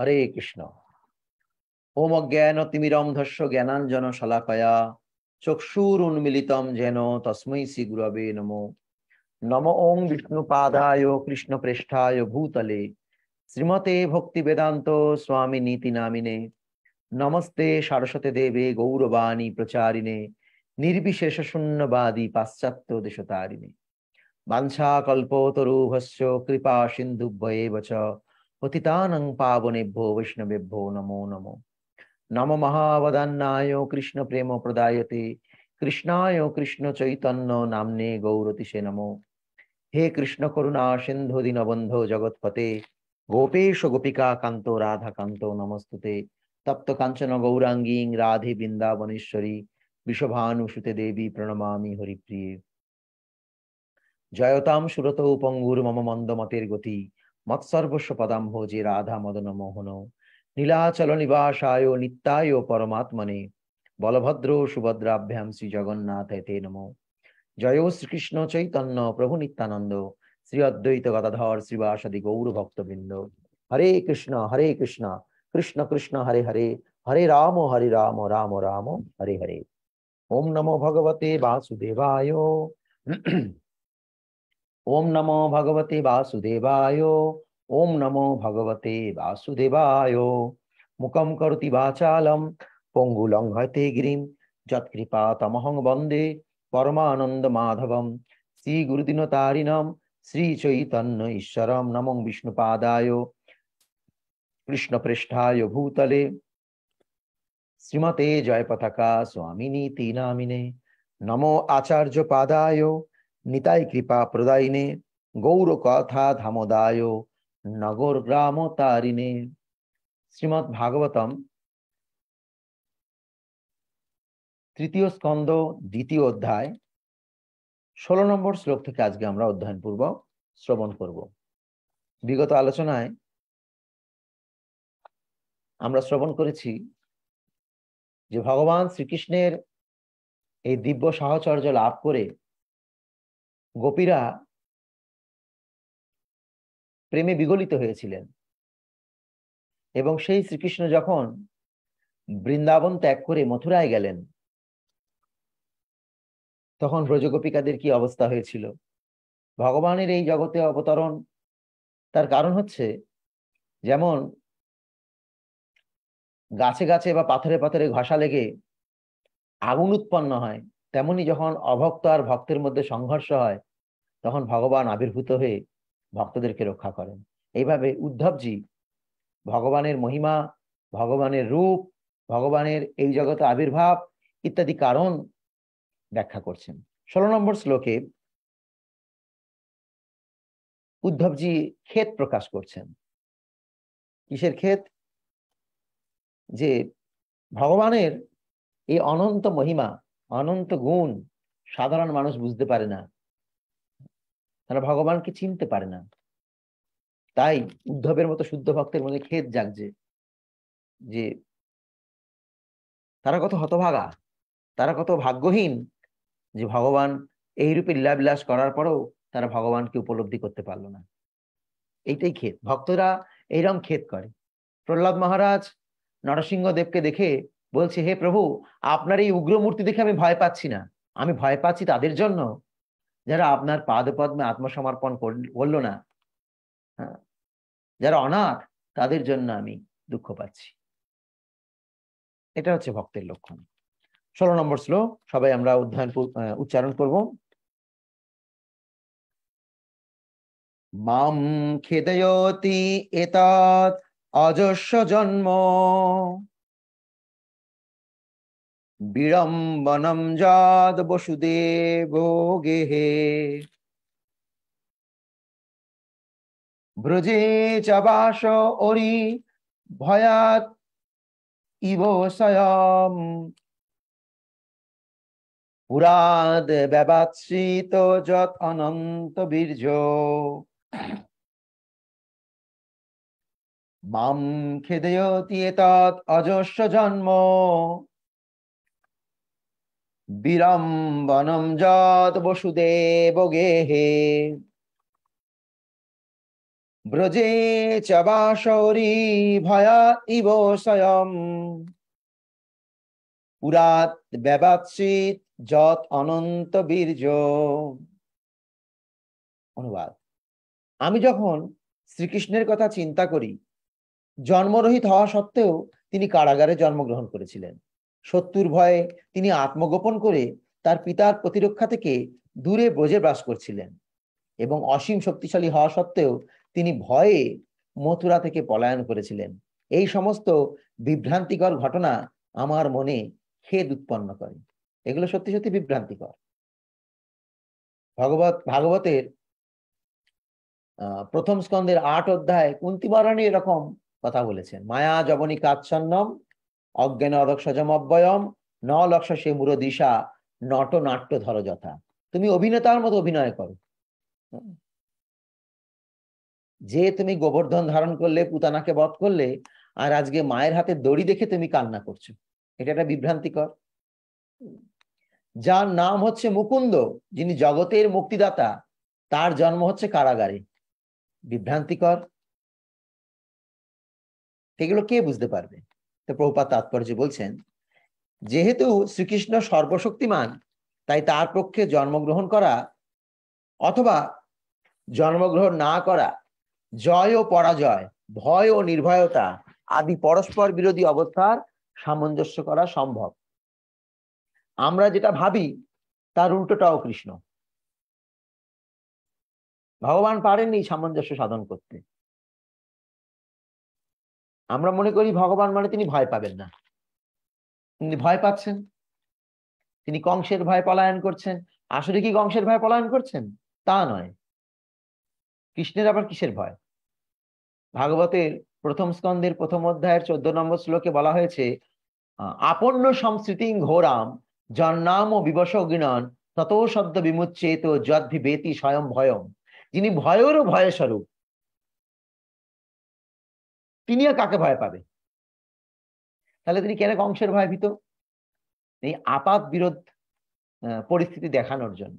হরে কৃষ্ণ ওম অজ্ঞান ধস্য জ্ঞানাঞ্জন শলাকয়া চক্ষুর উন্মিলিতম যেন তসমৈ শ্রী গুরবে নম নম ওম বিষ্ণুপাদায় কৃষ্ণ প্রেষ্ঠায় ভূতলে শ্রীমতে ভক্তি বেদান্ত স্বামী নীতি নামিনে নমস্তে সারস্বতী দেবে গৌরবাণী প্রচারিণে নির্বিশেষ শূন্যবাদী পাশ্চাত্য দেশতারিণে বাঞ্ছা কল্পতরুভস্য কৃপা সিন্ধুভ্যেব বচ পতিতানং পাবনেভ্য বৈষ্ণবেভ্যো নমো নমো নম মহাবদান্নায় কৃষ্ণ প্রেম প্রদায়তে কৃষ্ণায় কৃষ্ণ চৈতন্য নামনে গৌরতিষে নমো হে কৃষ্ণ করুণা সিন্ধু দীনবন্ধ জগৎপতে গোপেশ গোপিকা কান্ত রাধা কান্ত নমস্তুতে তপ্ত কাঞ্চন গৌরাঙ্গীং রাধে বৃন্দাবনেশ্বরী বিশ্বভানুসুতে দেবী প্রণমামি হরিপ্রিয়ে জয়তাম সুরত পঙ্গুর মম মন্দ মতের গতি মৎসর্বস্ব পদাম হোজি রাধা মদন মোহন নীলাচল নিবাসায় নিত্যায় পরমাত্মনে বলভদ্র সুভদ্রাভ্যাম শ্রী জগন্নাথ এতে নম জয় শ্রীকৃষ্ণ চৈতন্য প্রভু নিত্যানন্দ শ্রী অদ্বৈত গদাধর শ্রীবাসাদি গৌর ভক্তবৃন্দ হরে কৃষ্ণ হরে কৃষ্ণ কৃষ্ণ কৃষ্ণ হরে হরে হরে রাম হরে রাম রাম রাম হরে হরে ওম নমো ভগবতে বাসুদেবায় ओम नमो भगवते वासुदेवाय ओम नमो भगवते वासुदेवाय मुखम करोति वाचालम पोंगुलं हते गिरिम जत्कृपा तमहं वंदे परमानंद माधवम श्री गुरुदिन तारिणम श्री चैतन्य ईश्वरम नमो विष्णुपादाय कृष्णपृष्ठाय भूतले श्रीमते जय पताका स्वामिनी तीनामिने नमो आचार्य पादाय নিতাই কৃপা প্রদায়িনে গৌর কথা ধামদায় নগর গ্রাম তারিণে শ্রীমৎ ভাগবতম তৃতীয় স্কন্দ দ্বিতীয় অধ্যায় ষোলো নম্বর শ্লোক থেকে আজকে আমরা অধ্যয়নপূর্বক শ্রবণ করব বিগত আলোচনায় আমরা শ্রবণ করেছি যে ভগবান শ্রীকৃষ্ণের এই দিব্য সাহচর্য লাভ করে গোপীরা প্রেমে বিগলিত হয়েছিলেন এবং সেই শ্রীকৃষ্ণ যখন বৃন্দাবন ত্যাগ করে মথুরায় গেলেন তখন ব্রজগোপিকাদের কি অবস্থা হয়েছিল ভগবানের এই জগতে অবতরণ তার কারণ হচ্ছে যেমন গাছে গাছে বা পাথরে পাথরে ঘষা লেগে আগুন উৎপন্ন হয় তেমনি যখন অভক্ত আর ভক্তের মধ্যে সংঘর্ষ হয় তখন ভগবান আবির্ভূত হয়ে ভক্তদেরকে রক্ষা করেন এইভাবে উদ্ধবজি ভগবানের মহিমা ভগবানের রূপ ভগবানের এই জগতে আবির্ভাব ইত্যাদি কারণ ব্যাখ্যা করছেন ষোলো নম্বর শ্লোকে উদ্ধবজি ক্ষেত প্রকাশ করছেন কিসের ক্ষেত যে ভগবানের এই অনন্ত মহিমা অনন্ত গুণ সাধারণ মানুষ বুঝতে পারে না তারা ভগবানকে চিনতে পারে না তাই উদ্ধবের মতো শুদ্ধ ভক্তের মধ্যে খেদ জাগছে যে তারা কত হতভাগা তারা কত ভাগ্যহীন যে ভগবান এইরূপে লীলাবিলাস করার পরও তারা ভগবানকে উপলব্ধি করতে পারলো না এইটাই খেদ ভক্তরা এইরকম খেদ করে প্রহ্লাদ মহারাজ নরসিংহদেবকে দেখে বলছে হে প্রভু আপনার এই উগ্র মূর্তি দেখে আমি ভয় পাচ্ছি না আমি ভয় পাচ্ছি তাদের জন্য যারা আপনার পাদ পদ্মে আত্মসমর্পণ করল না হ্যাঁ, যারা অনাথ তাদের জন্য আমি দুঃখ পাচ্ছি এটা হচ্ছে ভক্তের লক্ষণ ষোলো নম্বর শ্লোক সবাই আমরা অধ্যয়ন উচ্চারণ করব মাম খেদয়তি এত অজস্ব জন্ম বিড়ম্বনম জাদ বসুদেব গেহে ব্রজে চাবাস অরি ভয়াত ইব সয়ম পুরাদ ব্যবাচ্ছিত যত অনন্ত বীর্য মাম খেদয়তি তৎ অজস্ব জন্ম বিড়ম্বনম যত বসুদেব গেহে ব্রজে চবাসরি ভয়া ইব স্বয়ং পুরাত ব্যবাচ্ছিত যত অনন্ত বীর্য অনুবাদ আমি যখন শ্রীকৃষ্ণের কথা চিন্তা করি জন্মরহিত হওয়া সত্ত্বেও তিনি কারাগারে জন্মগ্রহণ করেছিলেন শত্রুর ভয়ে তিনি আত্মগোপন করে তার পিতার প্রতিরক্ষা থেকে দূরে ব্রজে বাস করছিলেন এবং অসীম শক্তিশালী হওয়া সত্ত্বেও তিনি ভয়ে মথুরা থেকে পলায়ন করেছিলেন এই সমস্ত বিভ্রান্তিকর ঘটনা আমার মনে খেদ উৎপন্ন করে এগুলো সত্যি সত্যি বিভ্রান্তিকর ভগবত ভাগবতের প্রথম স্কন্ধের আট অধ্যায় কুন্তিবারণী এরকম কথা বলেছেন মায়া জবনী কাচ্ছন্নম অজ্ঞান যম অব্যয়ম ন লক্ষ সে মুর দিশা নট নাট্য ধর যথা তুমি অভিনেতার মতো অভিনয় করো যে তুমি গোবর্ধন ধারণ করলে পুতানাকে বধ করলে আর আজকে মায়ের হাতে দড়ি দেখে তুমি কান্না করছো এটা একটা বিভ্রান্তিকর যার নাম হচ্ছে মুকুন্দ যিনি জগতের মুক্তিদাতা তার জন্ম হচ্ছে কারাগারে বিভ্রান্তিকর এগুলো কে বুঝতে পারবে তো প্রভুপাত তাৎপর্য বলছেন যেহেতু শ্রীকৃষ্ণ সর্বশক্তিমান তাই তার পক্ষে জন্মগ্রহণ করা অথবা জন্মগ্রহণ না করা জয় ও পরাজয় ভয় ও নির্ভয়তা আদি পরস্পর বিরোধী অবস্থার সামঞ্জস্য করা সম্ভব আমরা যেটা ভাবি তার উল্টোটাও কৃষ্ণ ভগবান পারেননি সামঞ্জস্য সাধন করতে আমরা মনে করি ভগবান মানে তিনি ভয় পাবেন না তিনি ভয় পাচ্ছেন তিনি কংসের ভয় পলায়ন করছেন আসলে কি কংসের ভয় পলায়ন করছেন তা নয় কৃষ্ণের আবার কিসের ভয় ভাগবতের প্রথম স্কন্ধের প্রথম অধ্যায়ের চোদ্দ নম্বর শ্লোকে বলা হয়েছে আপন্ন সংস্কৃতি ঘোরাম জন্নাম ও বিবস গিণন তত শব্দ বিমুচ্ছেত যদ্ভি বেতি স্বয়ং ভয়ম যিনি ভয়েরও ভয় স্বরূপ তিনি আর কাকে ভয় পাবে তাহলে তিনি কেন কংসের ভয় ভীত এই আপাত বিরোধ পরিস্থিতি দেখানোর জন্য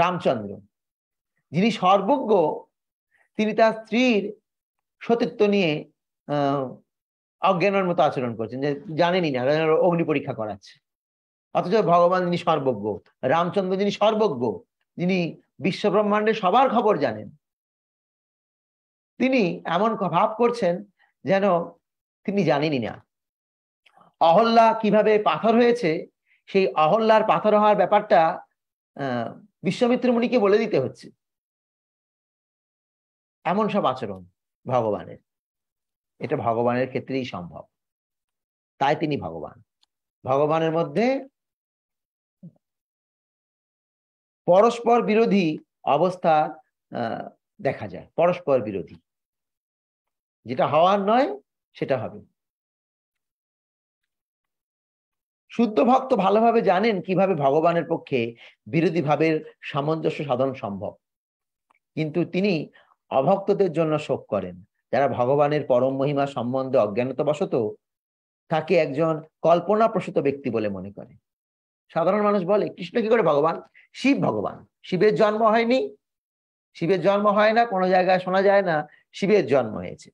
রামচন্দ্র যিনি সর্বজ্ঞ তিনি তার স্ত্রীর সতীত্ব নিয়ে অজ্ঞানের মতো আচরণ করছেন যে জানেনি না অগ্নি পরীক্ষা করাচ্ছে অথচ ভগবান যিনি সর্বজ্ঞ রামচন্দ্র যিনি সর্বজ্ঞ যিনি বিশ্ব ব্রহ্মাণ্ডের সবার খবর জানেন তিনি এমন ভাব করছেন যেন তিনি জানেনই না অহল্লা কিভাবে পাথর হয়েছে সেই অহল্লার পাথর হওয়ার ব্যাপারটা বিশ্বমিত্র মুনিকে বলে দিতে হচ্ছে এমন সব আচরণ ভগবানের এটা ভগবানের ক্ষেত্রেই সম্ভব তাই তিনি ভগবান ভগবানের মধ্যে পরস্পর বিরোধী অবস্থা দেখা যায় পরস্পর বিরোধী যেটা হওয়ার নয় সেটা হবে শুদ্ধ ভক্ত ভালোভাবে জানেন কিভাবে ভগবানের পক্ষে বিরোধী ভাবের সামঞ্জস্য সাধন সম্ভব কিন্তু তিনি অভক্তদের জন্য শোক করেন যারা ভগবানের পরম মহিমা সম্বন্ধে অজ্ঞানতাবশত তাকে একজন কল্পনাপ্রসূত ব্যক্তি বলে মনে করে সাধারণ মানুষ বলে কৃষ্ণ কি করে ভগবান শিব ভগবান শিবের জন্ম হয়নি শিবের জন্ম হয় না কোনো জায়গায় শোনা যায় না শিবের জন্ম হয়েছে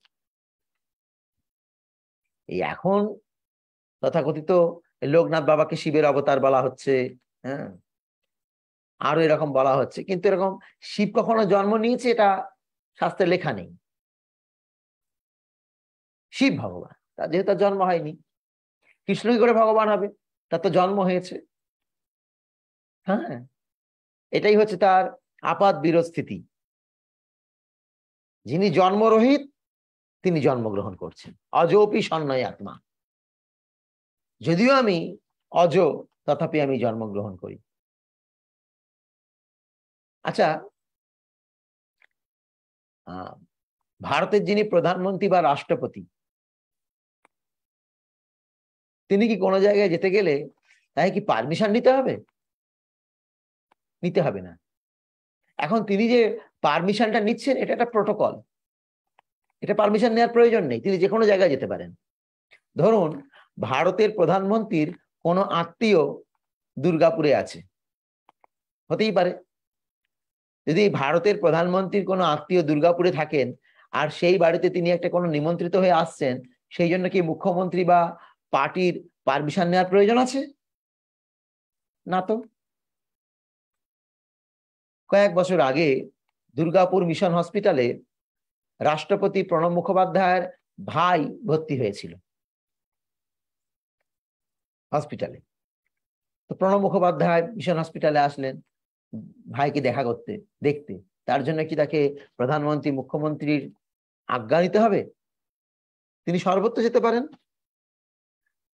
এই এখন তথাকথিত লোকনাথ বাবাকে শিবের অবতার বলা হচ্ছে হ্যাঁ আরো এরকম বলা হচ্ছে কিন্তু এরকম শিব কখনো জন্ম নিয়েছে এটা শাস্ত্রে লেখা নেই শিব ভগবান তার যেহেতু জন্ম হয়নি কৃষ্ণ কি করে ভগবান হবে তার তো জন্ম হয়েছে হ্যাঁ এটাই হচ্ছে তার আপাত বিরোধ স্থিতি যিনি জন্মরহিত তিনি জন্মগ্রহণ করছেন অজপি সন্ন্যয় আত্মা যদিও আমি অজ তথাপি আমি জন্মগ্রহণ করি আচ্ছা ভারতের যিনি প্রধানমন্ত্রী বা রাষ্ট্রপতি তিনি কি কোনো জায়গায় যেতে গেলে তাই কি পারমিশন নিতে হবে নিতে হবে না এখন তিনি যে পারমিশনটা নিচ্ছেন এটা একটা প্রোটোকল এটা পারমিশন নেওয়ার প্রয়োজন নেই তিনি যে কোনো জায়গায় যেতে পারেন ধরুন ভারতের প্রধানমন্ত্রীর কোনো আত্মীয় দুর্গাপুরে আছে হতেই পারে যদি ভারতের প্রধানমন্ত্রীর কোনো আত্মীয় দুর্গাপুরে থাকেন আর সেই বাড়িতে তিনি একটা কোনো নিমন্ত্রিত হয়ে আসছেন সেই জন্য কি মুখ্যমন্ত্রী বা পার্টির পারমিশন নেওয়ার প্রয়োজন আছে না তো কয়েক বছর আগে দুর্গাপুর মিশন হসপিটালে রাষ্ট্রপতি প্রণব মুখোপাধ্যায়ের ভাই ভর্তি হয়েছিল হসপিটালে তো প্রণব মুখোপাধ্যায় মিশন হসপিটালে আসলেন ভাইকে দেখা করতে দেখতে তার জন্য কি তাকে প্রধানমন্ত্রী মুখ্যমন্ত্রীর আজ্ঞা নিতে হবে তিনি সর্বত্র যেতে পারেন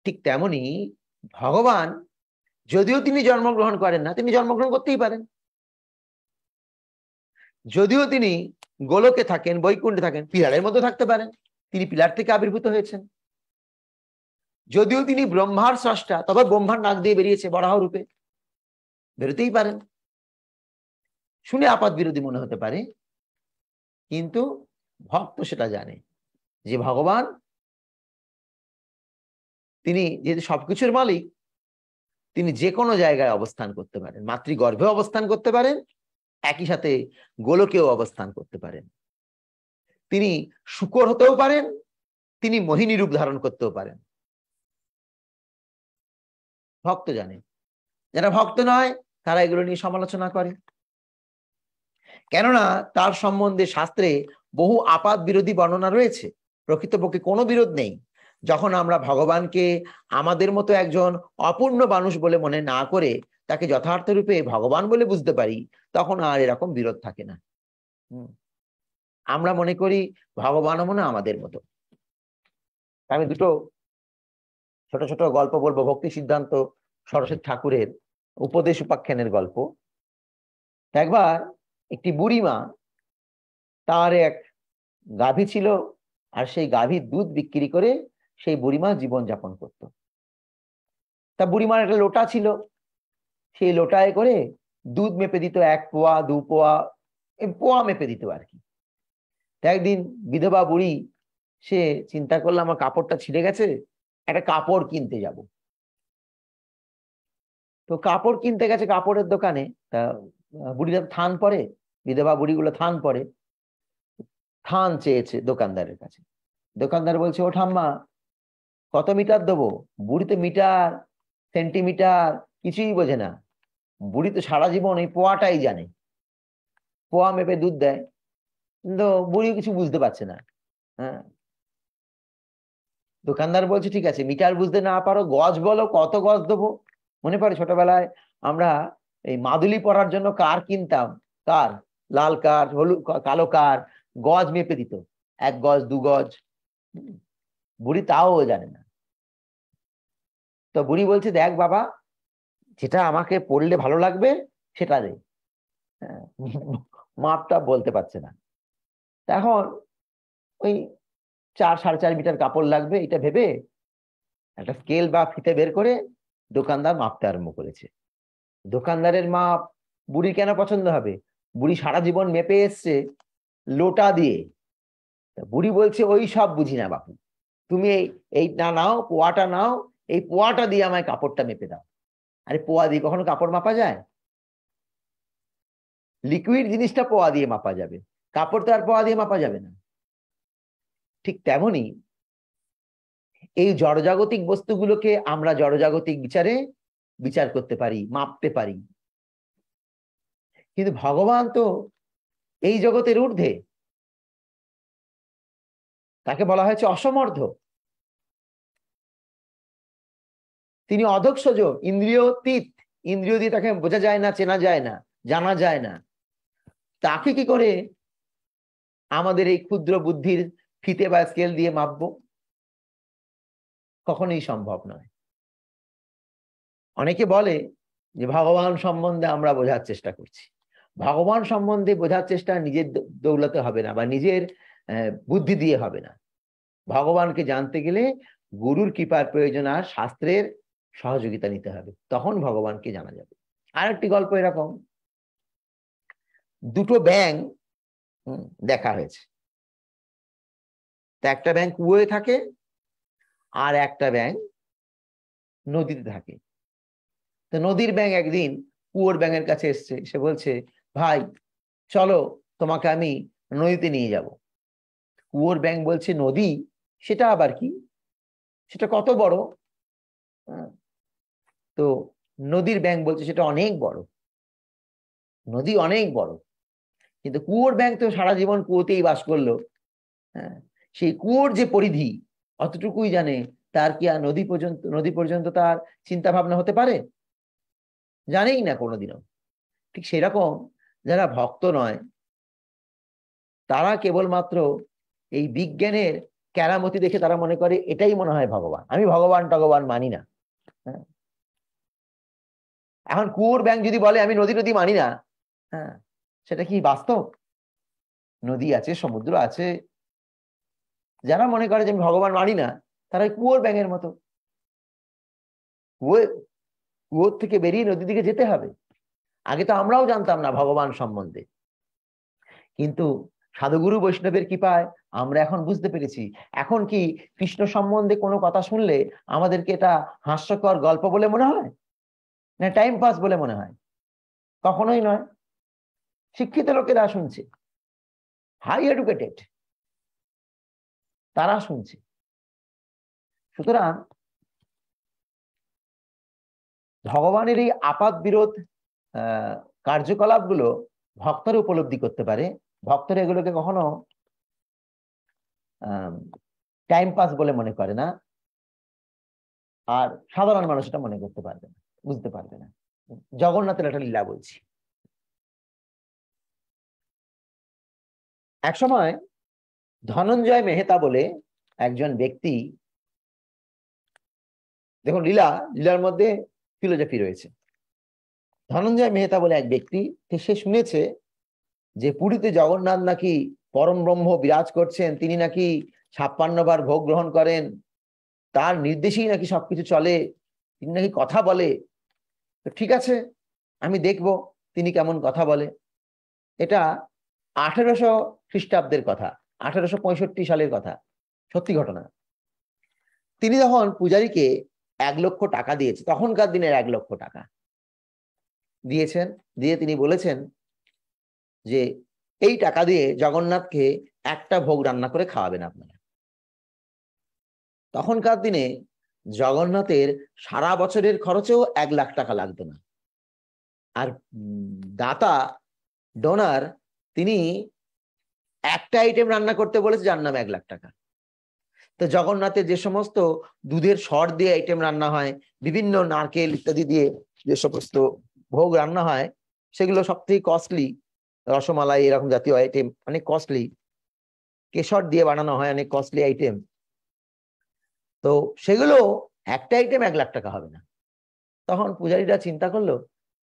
ঠিক তেমনি ভগবান যদিও তিনি জন্মগ্রহণ করেন না তিনি জন্মগ্রহণ করতেই পারেন যদিও তিনি গোলকে থাকেন বৈকুণ্ঠে থাকেন পিলারের মধ্যে থাকতে পারেন তিনি পিলার থেকে আবির্ভূত হয়েছেন যদিও তিনি ব্রহ্মার স্রষ্টা তবে ব্রহ্মার নাক দিয়ে বেরিয়েছে বরাহ রূপে বেরোতেই পারেন শুনে আপাত বিরোধী মনে হতে পারে কিন্তু ভক্ত সেটা জানে যে ভগবান তিনি যেহেতু সবকিছুর মালিক তিনি যে কোনো জায়গায় অবস্থান করতে পারেন মাতৃগর্ভে অবস্থান করতে পারেন একই সাথে গোলকেও অবস্থান করতে পারেন তিনি শুকর হতেও পারেন তিনি মোহিনী রূপ ধারণ করতেও পারেন ভক্ত জানে যারা ভক্ত নয় তারা এগুলো নিয়ে সমালোচনা করে কেননা তার সম্বন্ধে শাস্ত্রে বহু আপাত বিরোধী বর্ণনা রয়েছে প্রকৃতপক্ষে কোনো বিরোধ নেই যখন আমরা ভগবানকে আমাদের মতো একজন অপূর্ণ মানুষ বলে মনে না করে তাকে যথার্থ রূপে ভগবান বলে বুঝতে পারি তখন আর এরকম বিরোধ থাকে না আমরা মনে করি ভগবানও মনে আমাদের মতো আমি দুটো ছোট ছোট গল্প বলবো ভক্তি সিদ্ধান্ত সরস্বতী ঠাকুরের উপদেশ উপাখ্যানের গল্প একবার একটি বুড়িমা তার এক গাভী ছিল আর সেই গাভীর দুধ বিক্রি করে সেই বুড়িমা জীবন যাপন করত তা বুড়িমার একটা লোটা ছিল সেই লোটায় করে দুধ মেপে দিত এক পোয়া দু পোয়া পোয়া মেপে দিত আর কি একদিন বিধবা বুড়ি সে চিন্তা করলো আমার কাপড়টা ছিঁড়ে গেছে একটা কাপড় কিনতে যাব তো কাপড় কিনতে গেছে কাপড়ের দোকানে তা বুড়িটা থান পরে বিধবা বুড়িগুলো থান পরে থান চেয়েছে দোকানদারের কাছে দোকানদার বলছে ও ঠাম্মা কত মিটার দেবো বুড়িতে মিটার সেন্টিমিটার কিছুই বোঝে না বুড়ি তো সারা জীবন এই পোয়াটাই জানে পোয়া মেপে দুধ দেয় কিন্তু বুড়ি কিছু বুঝতে পারছে না হ্যাঁ দোকানদার বলছে ঠিক আছে মিটার বুঝতে না পারো গজ বলো কত গজ দেবো মনে পড়ে ছোটবেলায় আমরা এই মাদুলি পরার জন্য কার কিনতাম কার লাল কার হলুদ কালো কার গজ মেপে দিত এক গজ দু গজ বুড়ি তাও জানে না তো বুড়ি বলছে দেখ বাবা যেটা আমাকে পড়লে ভালো লাগবে সেটা দে হ্যাঁ, মাপটা বলতে পারছে না এখন ওই চার সাড়ে চার মিটার কাপড় লাগবে এটা ভেবে একটা স্কেল বা ফিতে বের করে দোকানদার মাপতে আরম্ভ করেছে দোকানদারের মাপ বুড়ি কেন পছন্দ হবে বুড়ি সারা জীবন মেপে এসছে লোটা দিয়ে বুড়ি বলছে ওই সব বুঝি না বাপু তুমি এই না নাও পোয়াটা নাও এই পোয়াটা দিয়ে আমায় কাপড়টা মেপে দাও আরে পোয়া দিয়ে কখনো কাপড় মাপা যায় লিকুইড জিনিসটা পোয়া দিয়ে মাপা যাবে কাপড় তো আর পোয়া দিয়ে মাপা যাবে না ঠিক তেমনি এই জড়জাগতিক বস্তুগুলোকে আমরা জড়জাগতিক বিচারে বিচার করতে পারি মাপতে পারি কিন্তু ভগবান তো এই জগতের ঊর্ধ্বে তাকে বলা হয়েছে অসমর্থ তিনি সজ ইন্দ্রিয়তীত ইন্দ্রিয় দিয়ে তাকে বোঝা যায় না চেনা যায় না জানা যায় না তাকে কি করে আমাদের এই ক্ষুদ্র বুদ্ধির ফিতে বা স্কেল দিয়ে মাপবো কখনোই সম্ভব নয় অনেকে বলে যে ভগবান সম্বন্ধে আমরা বোঝার চেষ্টা করছি ভগবান সম্বন্ধে বোঝার চেষ্টা নিজের দৌলাতে হবে না বা নিজের বুদ্ধি দিয়ে হবে না ভগবানকে জানতে গেলে গুরুর কৃপার প্রয়োজন আর শাস্ত্রের সহযোগিতা নিতে হবে তখন ভগবানকে জানা যাবে আর একটি গল্প এরকম দুটো ব্যাং দেখা হয়েছে একটা ব্যাংক কুয়ে থাকে আর একটা ব্যাংক নদীতে থাকে তো নদীর ব্যাংক একদিন কুয়োর ব্যাঙের কাছে এসছে সে বলছে ভাই চলো তোমাকে আমি নদীতে নিয়ে যাব কুয়োর ব্যাংক বলছে নদী সেটা আবার কি সেটা কত বড় তো নদীর ব্যাংক বলছে সেটা অনেক বড় নদী অনেক বড় কিন্তু কুয়োর ব্যাংক তো সারা জীবন কুয়োতেই বাস করলো হ্যাঁ সেই কুয়োর যে পরিধি অতটুকুই জানে তার কি আর নদী পর্যন্ত নদী পর্যন্ত তার চিন্তা ভাবনা হতে পারে জানেই না কোনোদিনও ঠিক সেরকম যারা ভক্ত নয় তারা কেবলমাত্র এই বিজ্ঞানের কেরামতি দেখে তারা মনে করে এটাই মনে হয় ভগবান আমি ভগবান টগবান মানি না হ্যাঁ এখন কুয়োর ব্যাংক যদি বলে আমি নদী নদী মানি না হ্যাঁ সেটা কি বাস্তব নদী আছে সমুদ্র আছে যারা মনে করে যে আমি ভগবান মানি না তারা কুয়োর ব্যাঙের মতো কুয়ো কুয়োর থেকে বেরিয়ে নদীর দিকে যেতে হবে আগে তো আমরাও জানতাম না ভগবান সম্বন্ধে কিন্তু সাধুগুরু বৈষ্ণবের কৃপায় আমরা এখন বুঝতে পেরেছি এখন কি কৃষ্ণ সম্বন্ধে কোনো কথা শুনলে আমাদেরকে এটা হাস্যকর গল্প বলে মনে হয় না টাইম পাস বলে মনে হয় কখনোই নয় শিক্ষিত লোকেরা শুনছে হাই এডুকেটেড তারা শুনছে সুতরাং ভগবানের এই আপাত বিরোধ কার্যকলাপগুলো ভক্তরা উপলব্ধি করতে পারে ভক্তরা এগুলোকে কখনো টাইম পাস বলে মনে করে না আর সাধারণ মানুষটা মনে করতে পারবে না বুঝতে পারবে না জগন্নাথের একটা লীলা বলছি এক সময় ধনঞ্জয় মেহতা বলে একজন ব্যক্তি দেখুন লীলা লীলার মধ্যে ফিলোজফি রয়েছে ধনঞ্জয় মেহতা বলে এক ব্যক্তি সে শুনেছে যে পুরীতে জগন্নাথ নাকি পরম ব্রহ্ম বিরাজ করছেন তিনি নাকি ছাপ্পান্ন বার ভোগ গ্রহণ করেন তার নির্দেশেই নাকি সবকিছু চলে তিনি নাকি কথা বলে তো ঠিক আছে আমি দেখব তিনি কেমন কথা বলে এটা আঠেরোশো খ্রিস্টাব্দের কথা আঠেরোশো সালের কথা সত্যি ঘটনা তিনি যখন পূজারীকে এক লক্ষ টাকা দিয়েছে তখনকার দিনের এক লক্ষ টাকা দিয়েছেন দিয়ে তিনি বলেছেন যে এই টাকা দিয়ে জগন্নাথকে একটা ভোগ রান্না করে খাওয়াবেন আপনারা তখনকার দিনে জগন্নাথের সারা বছরের খরচেও এক লাখ টাকা লাগতো না আর দাতা ডোনার তিনি একটা আইটেম রান্না করতে বলেছে যার নাম এক লাখ টাকা তো জগন্নাথের যে সমস্ত দুধের সর দিয়ে আইটেম রান্না হয় বিভিন্ন নারকেল ইত্যাদি দিয়ে যে সমস্ত ভোগ রান্না হয় সেগুলো সব থেকে কস্টলি রসমালাই এরকম জাতীয় আইটেম অনেক কস্টলি কেশর দিয়ে বানানো হয় অনেক কস্টলি আইটেম তো সেগুলো একটা আইটেম এক লাখ টাকা হবে না তখন পূজারীরা চিন্তা করলো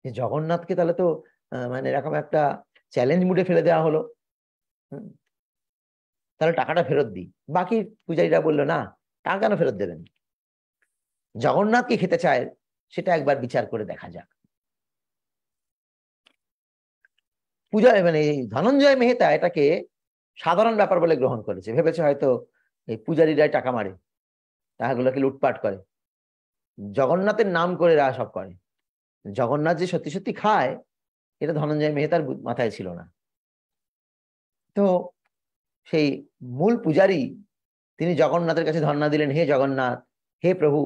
যে জগন্নাথকে তাহলে তো মানে এরকম একটা চ্যালেঞ্জ মুডে ফেলে দেওয়া হলো তাহলে টাকাটা ফেরত দিই বাকি পূজারীরা বললো না টাকা কেন ফেরত দেবেন জগন্নাথ কি খেতে চায় সেটা একবার বিচার করে দেখা যাক পূজা মানে ধনঞ্জয় মেহতা এটাকে সাধারণ ব্যাপার বলে গ্রহণ করেছে ভেবেছে হয়তো এই পূজারীরাই টাকা মারে তাহাগুলোকে লুটপাট করে জগন্নাথের নাম করে রা সব করে জগন্নাথ যে সত্যি সত্যি খায় এটা ধনঞ্জয় মেহতার মাথায় ছিল না তো সেই মূল পূজারি তিনি জগন্নাথের কাছে ধর্ণা দিলেন হে জগন্নাথ হে প্রভু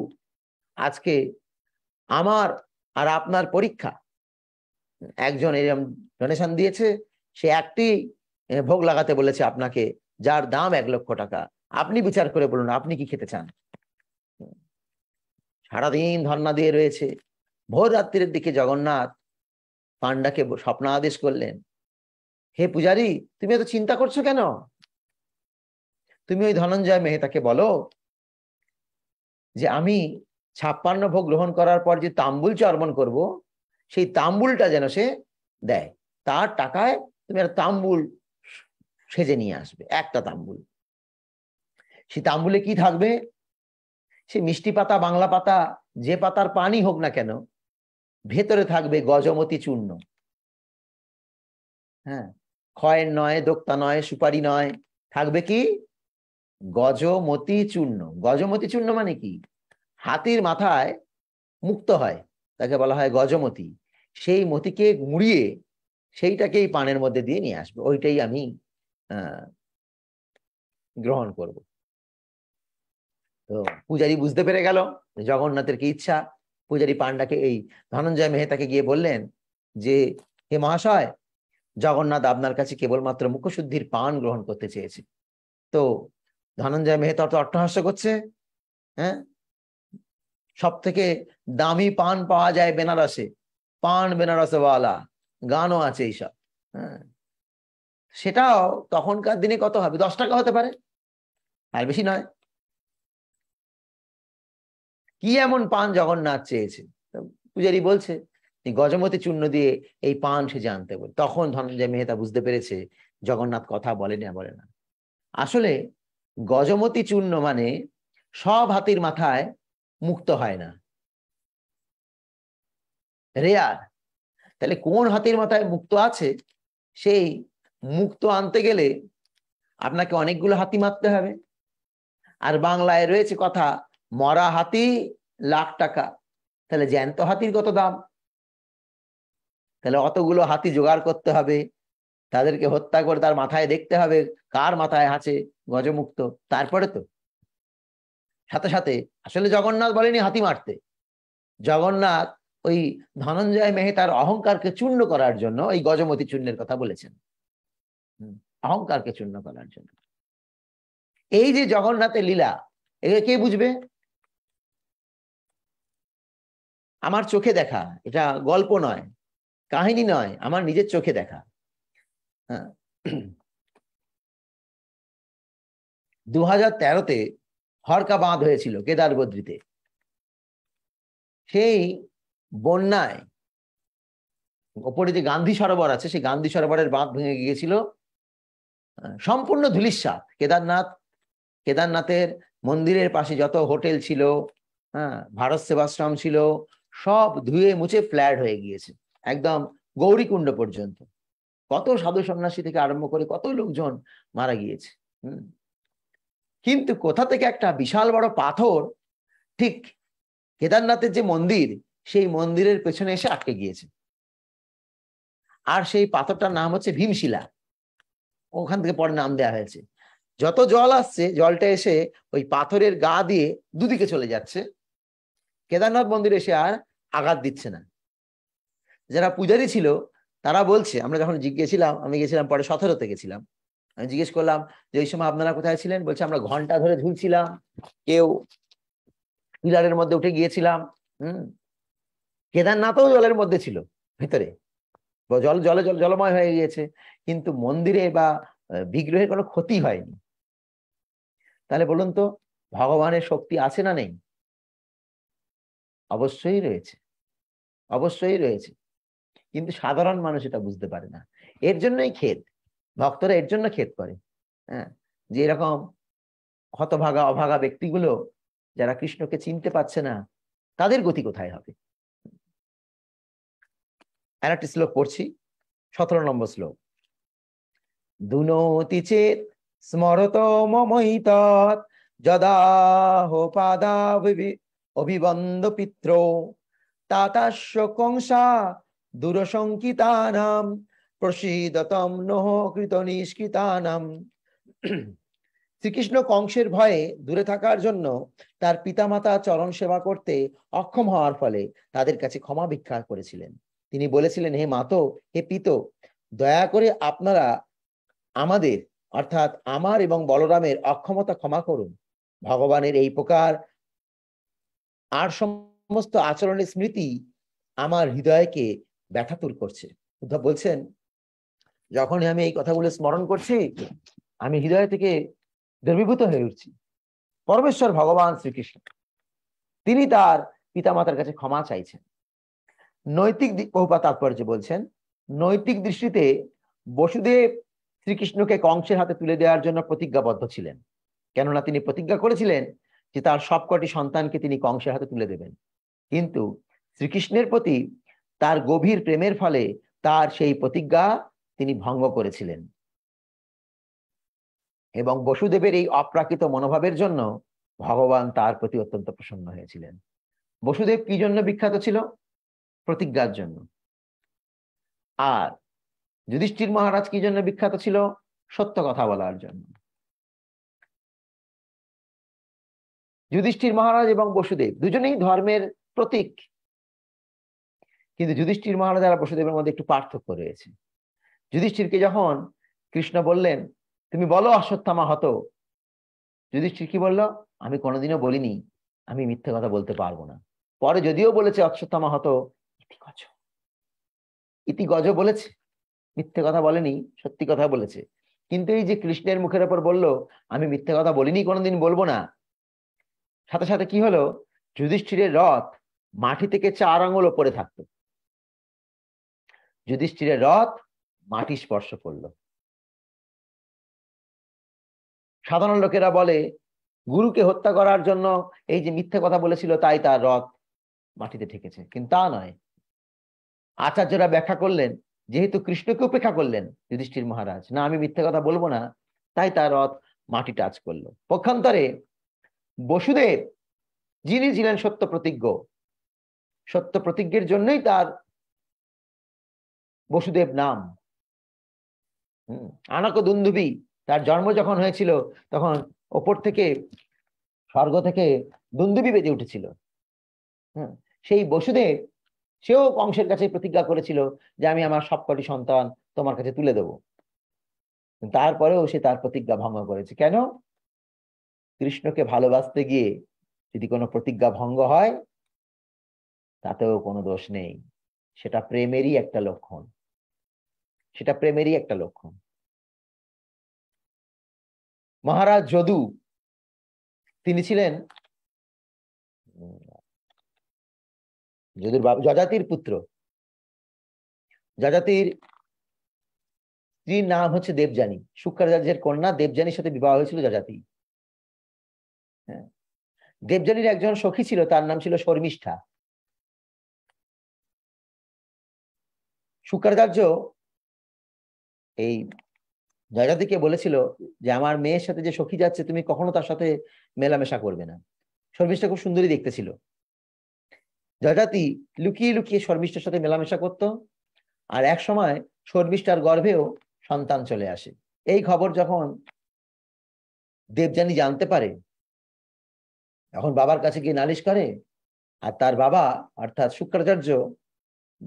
আজকে আমার আর আপনার পরীক্ষা একজন এরম ডোনেশন দিয়েছে সে একটি ভোগ লাগাতে বলেছে আপনাকে যার দাম এক লক্ষ টাকা আপনি বিচার করে বলুন আপনি কি খেতে চান সারাদিন ধর্না দিয়ে রয়েছে ভোর রাত্রির দিকে জগন্নাথ পাণ্ডাকে স্বপ্ন আদেশ করলেন হে পূজারি তুমি এত চিন্তা করছো কেন তুমি ওই ধনঞ্জয় তাকে বলো যে আমি ছাপ্পান্ন ভোগ গ্রহণ করার পর যে তাম্বুল চর্মন করব সেই তাম্বুলটা যেন সে দেয় তার টাকায় তুমি একটা তাম্বুল সেজে নিয়ে আসবে একটা তাম্বুল সেই তাম্বুলে কি থাকবে সে মিষ্টি পাতা বাংলা পাতা যে পাতার পানি হোক না কেন ভেতরে থাকবে গজমতি চূর্ণ হ্যাঁ ক্ষয়ের নয় দোক্তা নয় সুপারি নয় থাকবে কি গজমতি চূর্ণ গজমতি চূর্ণ মানে কি হাতির মাথায় মুক্ত হয় তাকে বলা হয় গজমতি সেই মতিকে মুড়িয়ে সেইটাকেই পানের মধ্যে দিয়ে নিয়ে আসবে ওইটাই আমি গ্রহণ করব তো পূজারি বুঝতে পেরে গেল জগন্নাথের কি ইচ্ছা পূজারি পান্ডাকে এই ধনঞ্জয় মেহতাকে গিয়ে বললেন যে হে মহাশয় জগন্নাথ আপনার কাছে কেবলমাত্র মুখশুদ্ধির পান গ্রহণ করতে চেয়েছে তো ধনঞ্জয় মেহতা অত অট্টহাস্য করছে হ্যাঁ সব থেকে দামি পান পাওয়া যায় বেনারসে পান বেনারসে বলা গানও আছে এইসব হ্যাঁ সেটাও তখনকার দিনে কত হবে দশ টাকা হতে পারে আর বেশি নয় কি এমন পান জগন্নাথ চেয়েছে পূজারি বলছে গজমতি চূর্ণ দিয়ে এই পান সে জানতে বলে তখন ধনঞ্জয় মেহতা বুঝতে পেরেছে জগন্নাথ কথা বলে না বলে না আসলে গজমতি চূর্ণ মানে সব হাতির মাথায় মুক্ত হয় না রেয়ার তাহলে কোন হাতির মাথায় মুক্ত আছে সেই মুক্ত আনতে গেলে আপনাকে অনেকগুলো হাতি মারতে হবে আর বাংলায় রয়েছে কথা মরা হাতি লাখ টাকা তাহলে জ্যান্ত হাতির কত দাম তাহলে অতগুলো হাতি জোগাড় করতে হবে তাদেরকে হত্যা করে তার মাথায় দেখতে হবে কার মাথায় আছে গজমুক্ত তারপরে তো সাথে সাথে আসলে জগন্নাথ বলেনি হাতি মারতে জগন্নাথ ওই ধনঞ্জয় মেহতার অহংকারকে চূর্ণ করার জন্য এই গজমতি চূর্ণের কথা বলেছেন অহংকারকে চূর্ণ করার জন্য এই যে জগন্নাথের লীলা একে কে বুঝবে আমার চোখে দেখা এটা গল্প নয় কাহিনী নয় আমার নিজের চোখে দেখা হ্যাঁ দু হাজার তেরোতে হরকা বাঁধ হয়েছিল কেদার বদ্রিতে সেই বন্যায় ওপরে যে গান্ধী সরোবর আছে সেই গান্ধী সরোবরের বাঁধ ভেঙে গিয়েছিল সম্পূর্ণ ধুলিশ্বাস কেদারনাথ কেদারনাথের মন্দিরের পাশে যত হোটেল ছিল হ্যাঁ ভারত সেবাশ্রম ছিল সব ধুয়ে মুছে ফ্ল্যাট হয়ে গিয়েছে একদম গৌরীকুণ্ড পর্যন্ত কত সাধু সন্ন্যাসী থেকে আরম্ভ করে কত লোকজন মারা গিয়েছে কিন্তু কোথা থেকে একটা বিশাল বড় পাথর ঠিক কেদারনাথের যে মন্দির সেই মন্দিরের পেছনে এসে আটকে গিয়েছে আর সেই পাথরটার নাম হচ্ছে ভীমশিলা ওখান থেকে পরে নাম দেওয়া হয়েছে যত জল আসছে জলটা এসে ওই পাথরের গা দিয়ে দুদিকে চলে যাচ্ছে কেদারনাথ মন্দিরে সে আর আঘাত দিচ্ছে না যারা পূজারি ছিল তারা বলছে আমরা যখন গেছিলাম আমি গেছিলাম পরে সতেরোতে গেছিলাম আমি জিজ্ঞেস করলাম যে ওই সময় আপনারা কোথায় ছিলেন বলছে আমরা ঘন্টা ধরে ঝুলছিলাম কেউ পিলারের মধ্যে উঠে গিয়েছিলাম হম কেদারনাথও জলের মধ্যে ছিল ভিতরে জল জলে জল জলময় হয়ে গিয়েছে কিন্তু মন্দিরে বা বিগ্রহের কোনো ক্ষতি হয়নি তাহলে বলুন তো ভগবানের শক্তি আছে না নেই অবশ্যই রয়েছে অবশ্যই রয়েছে কিন্তু সাধারণ মানুষ এটা বুঝতে পারে না এর জন্যই খেদ ভক্তরা এর জন্য খেদ করে হ্যাঁ যে এরকম হতভাগা অভাগা ব্যক্তিগুলো যারা কৃষ্ণকে চিনতে পারছে না তাদের গতি কোথায় হবে আর একটি শ্লোক পড়ছি সতেরো নম্বর শ্লোক দুনতি চেত স্মরত মমহিত যদাহ পাদা অভিবন্দ পিত্র তাতাস্য কংসা দূরশঙ্কিতানাম প্রসিদতম নহ কৃত নিষ্কৃতানাম শ্রীকৃষ্ণ কংসের ভয়ে দূরে থাকার জন্য তার পিতামাতা চরণ সেবা করতে অক্ষম হওয়ার ফলে তাদের কাছে ক্ষমা ভিক্ষা করেছিলেন তিনি বলেছিলেন হে মাত হে পিত দয়া করে আপনারা আমাদের অর্থাৎ আমার এবং বলরামের অক্ষমতা ক্ষমা করুন ভগবানের এই প্রকার আর সমস্ত আচরণের স্মৃতি আমার হৃদয়কে ব্যথা ব্যথাতুর করছে উদ্ধব বলছেন যখন আমি এই কথাগুলো স্মরণ করছি আমি হৃদয় থেকে দ্রবীভূত হয়ে উঠছি পরমেশ্বর ভগবান শ্রীকৃষ্ণ তিনি তার পিতামাতার কাছে ক্ষমা চাইছেন নৈতিক বহুপা তাৎপর্য বলছেন নৈতিক দৃষ্টিতে বসুদেব শ্রীকৃষ্ণকে কংসের হাতে তুলে দেওয়ার জন্য প্রতিজ্ঞাবদ্ধ ছিলেন কেননা তিনি প্রতিজ্ঞা করেছিলেন যে তার সবকটি সন্তানকে তিনি কংসের হাতে তুলে দেবেন কিন্তু শ্রীকৃষ্ণের প্রতি তার গভীর প্রেমের ফলে তার সেই প্রতিজ্ঞা তিনি ভঙ্গ করেছিলেন এবং বসুদেবের এই অপ্রাকৃত মনোভাবের জন্য ভগবান তার প্রতি অত্যন্ত প্রসন্ন হয়েছিলেন বসুদেব কি জন্য বিখ্যাত ছিল প্রতিজ্ঞার জন্য আর যুধিষ্ঠির মহারাজ কি জন্য বিখ্যাত ছিল সত্য কথা বলার জন্য যুধিষ্ঠির মহারাজ এবং বসুদেব দুজনেই ধর্মের প্রতীক কিন্তু যুধিষ্ঠির মহারাজ আর বসুদেবের মধ্যে একটু পার্থক্য রয়েছে যুধিষ্ঠিরকে যখন কৃষ্ণ বললেন তুমি বলো অশ্বত্থামা হত যুধিষ্ঠির কি বলল আমি কোনোদিনও বলিনি আমি মিথ্যে কথা বলতে পারবো না পরে যদিও বলেছে অশ্বত্থামা হত ইতি গজ ইতি গজ বলেছে মিথ্যে কথা বলেনি সত্যি কথা বলেছে কিন্তু এই যে কৃষ্ণের মুখের ওপর বললো আমি মিথ্যে কথা বলিনি কোনোদিন বলবো না সাথে সাথে কি হলো যুধিষ্ঠিরের রথ মাটি থেকে চার আঙুল ওপরে থাকতো যুধিষ্ঠিরের রথ মাটি স্পর্শ করল সাধারণ লোকেরা বলে গুরুকে হত্যা করার জন্য এই যে মিথ্যে কথা বলেছিল তাই তার রথ মাটিতে ঠেকেছে কিন্তু তা নয় আচার্যরা ব্যাখ্যা করলেন যেহেতু কৃষ্ণকে উপেক্ষা করলেন যুধিষ্ঠির মহারাজ না আমি মিথ্যে কথা বলবো না তাই তার রথ মাটি টাচ করলো পক্ষান্তরে বসুদেব যিনি ছিলেন সত্য প্রতিজ্ঞ সত্য প্রতিজ্ঞের জন্যই তার বসুদেব নাম আনাক দুন্দুবি তার জন্ম যখন হয়েছিল তখন ওপর থেকে স্বর্গ থেকে দুন্দুবি বেজে উঠেছিল সেই বসুদেব সেও কংসের কাছে প্রতিজ্ঞা করেছিল যে আমি আমার সবকটি সন্তান তোমার কাছে তুলে দেব তারপরেও সে তার প্রতিজ্ঞা ভঙ্গ করেছে কেন কৃষ্ণকে ভালোবাসতে গিয়ে যদি কোনো প্রতিজ্ঞা ভঙ্গ হয় তাতেও কোনো দোষ নেই সেটা প্রেমেরই একটা লক্ষণ সেটা প্রেমেরই একটা লক্ষণ মহারাজ যদু তিনি ছিলেন যদুর বাবু যজাতির পুত্র যজাতির স্ত্রীর নাম হচ্ছে দেবযানী শুক্রাচার্যের কন্যা দেবযানীর সাথে বিবাহ হয়েছিল যজাতি হ্যাঁ। দেবযানীর একজন সখী ছিল তার নাম ছিল শর্মিষ্ঠা শুক্রাচার্য এই জয়জাতিকে বলেছিল যে আমার মেয়ের সাথে যে সখী যাচ্ছে তুমি কখনো তার সাথে মেলামেশা করবে না শর্মিষ্ঠা খুব সুন্দরী দেখতে ছিল জয়জাতি লুকিয়ে লুকিয়ে শর্মিষ্ঠার সাথে মেলামেশা করত আর এক সময় শর্মিষ্ঠার গর্ভেও সন্তান চলে আসে এই খবর যখন দেবযানী জানতে পারে এখন বাবার কাছে গিয়ে নালিশ করে আর তার বাবা অর্থাৎ শুক্রাচার্য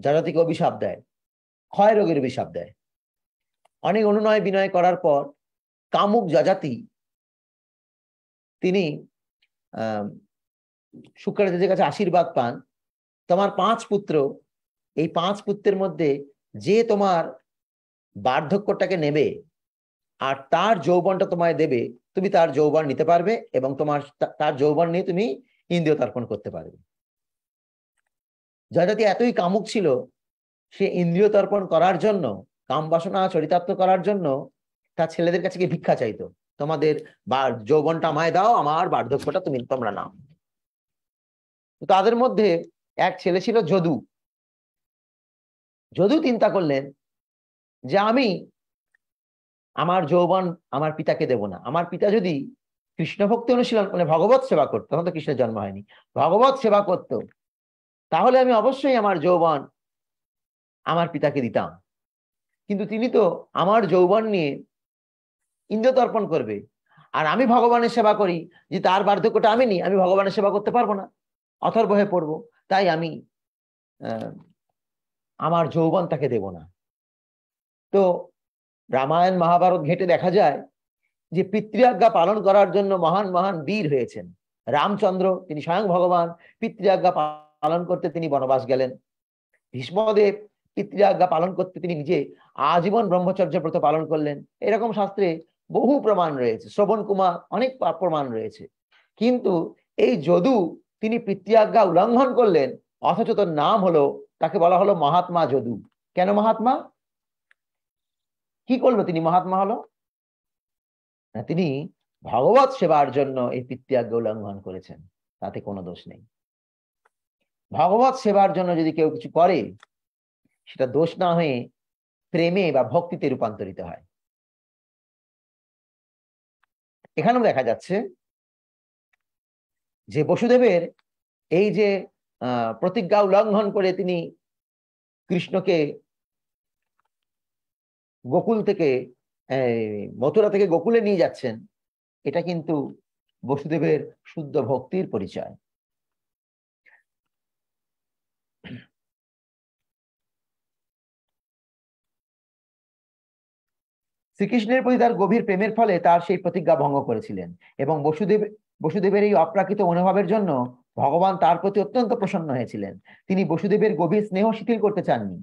জাজাতিকে অভিশাপ দেয় ক্ষয় রোগের অভিশাপ দেয় অনেক অনুনয় বিনয় করার পর কামুক যাজাতি তিনি শুক্রাচার্যের কাছে আশীর্বাদ পান তোমার পাঁচ পুত্র এই পাঁচ পুত্রের মধ্যে যে তোমার বার্ধক্যটাকে নেবে আর তার যৌবনটা তোমায় দেবে তুমি তার যৌবন নিতে পারবে এবং তোমার তার যৌবন নিয়ে তুমি ইন্দ্রিয় তর্পণ করতে পারবে জয়জাতি এতই কামুক ছিল সে ইন্দ্রিয় তর্পণ করার জন্য কাম বাসনা চরিতার্থ করার জন্য তার ছেলেদের কাছে গিয়ে ভিক্ষা চাইতো তোমাদের যৌবনটা আমায় দাও আমার বার্ধক্যটা তুমি তোমরা নাও তাদের মধ্যে এক ছেলে ছিল যদু যদু চিন্তা করলেন যে আমি আমার যৌবন আমার পিতাকে দেব না আমার পিতা যদি কৃষ্ণ ভক্তি অনুশীলন মানে ভগবত সেবা করতো তখন তো কৃষ্ণের জন্ম হয়নি ভগবত সেবা করত তাহলে আমি অবশ্যই আমার যৌবন আমার পিতাকে দিতাম কিন্তু তিনি তো আমার যৌবন নিয়ে ইন্দ্রতর্পণ করবে আর আমি ভগবানের সেবা করি যে তার বার্ধক্যটা আমি নি আমি ভগবানের সেবা করতে পারবো না অথর্ব হয়ে পড়বো তাই আমি আমার যৌবন তাকে দেব না তো রামায়ণ মহাভারত ঘেটে দেখা যায় যে পিতৃআজ্ঞা পালন করার জন্য মহান মহান বীর হয়েছেন রামচন্দ্র তিনি স্বয়ং ভগবান পিতৃআজ্ঞা পালন করতে তিনি বনবাস গেলেন ভীষ্মদেব পিতৃআজ্ঞা পালন করতে তিনি নিজে আজীবন ব্রহ্মচর্য ব্রত পালন করলেন এরকম শাস্ত্রে বহু প্রমাণ রয়েছে শ্রবণ কুমার অনেক প্রমাণ রয়েছে কিন্তু এই যদু তিনি পিতৃআজ্ঞা উল্লঙ্ঘন করলেন অথচ তোর নাম হলো তাকে বলা হলো মহাত্মা যদু কেন মহাত্মা কি করলো তিনি মহাত্মা হলো না তিনি ভগবত সেবার জন্য এই পিত্যাজ্ঞ উল্লঙ্ঘন করেছেন তাতে কোনো দোষ নেই ভগবত সেবার জন্য যদি কেউ কিছু করে সেটা দোষ না হয়ে প্রেমে বা ভক্তিতে রূপান্তরিত হয় এখানেও দেখা যাচ্ছে যে বসুদেবের এই যে প্রতিজ্ঞা উল্লঙ্ঘন করে তিনি কৃষ্ণকে গোকুল থেকে মথুরা থেকে গোকুলে নিয়ে যাচ্ছেন এটা কিন্তু বসুদেবের শুদ্ধ ভক্তির পরিচয় শ্রীকৃষ্ণের প্রতি তার গভীর প্রেমের ফলে তার সেই প্রতিজ্ঞা ভঙ্গ করেছিলেন এবং বসুদেব বসুদেবের এই অপ্রাকৃত মনোভাবের জন্য ভগবান তার প্রতি অত্যন্ত প্রসন্ন হয়েছিলেন তিনি বসুদেবের গভীর স্নেহ শিথিল করতে চাননি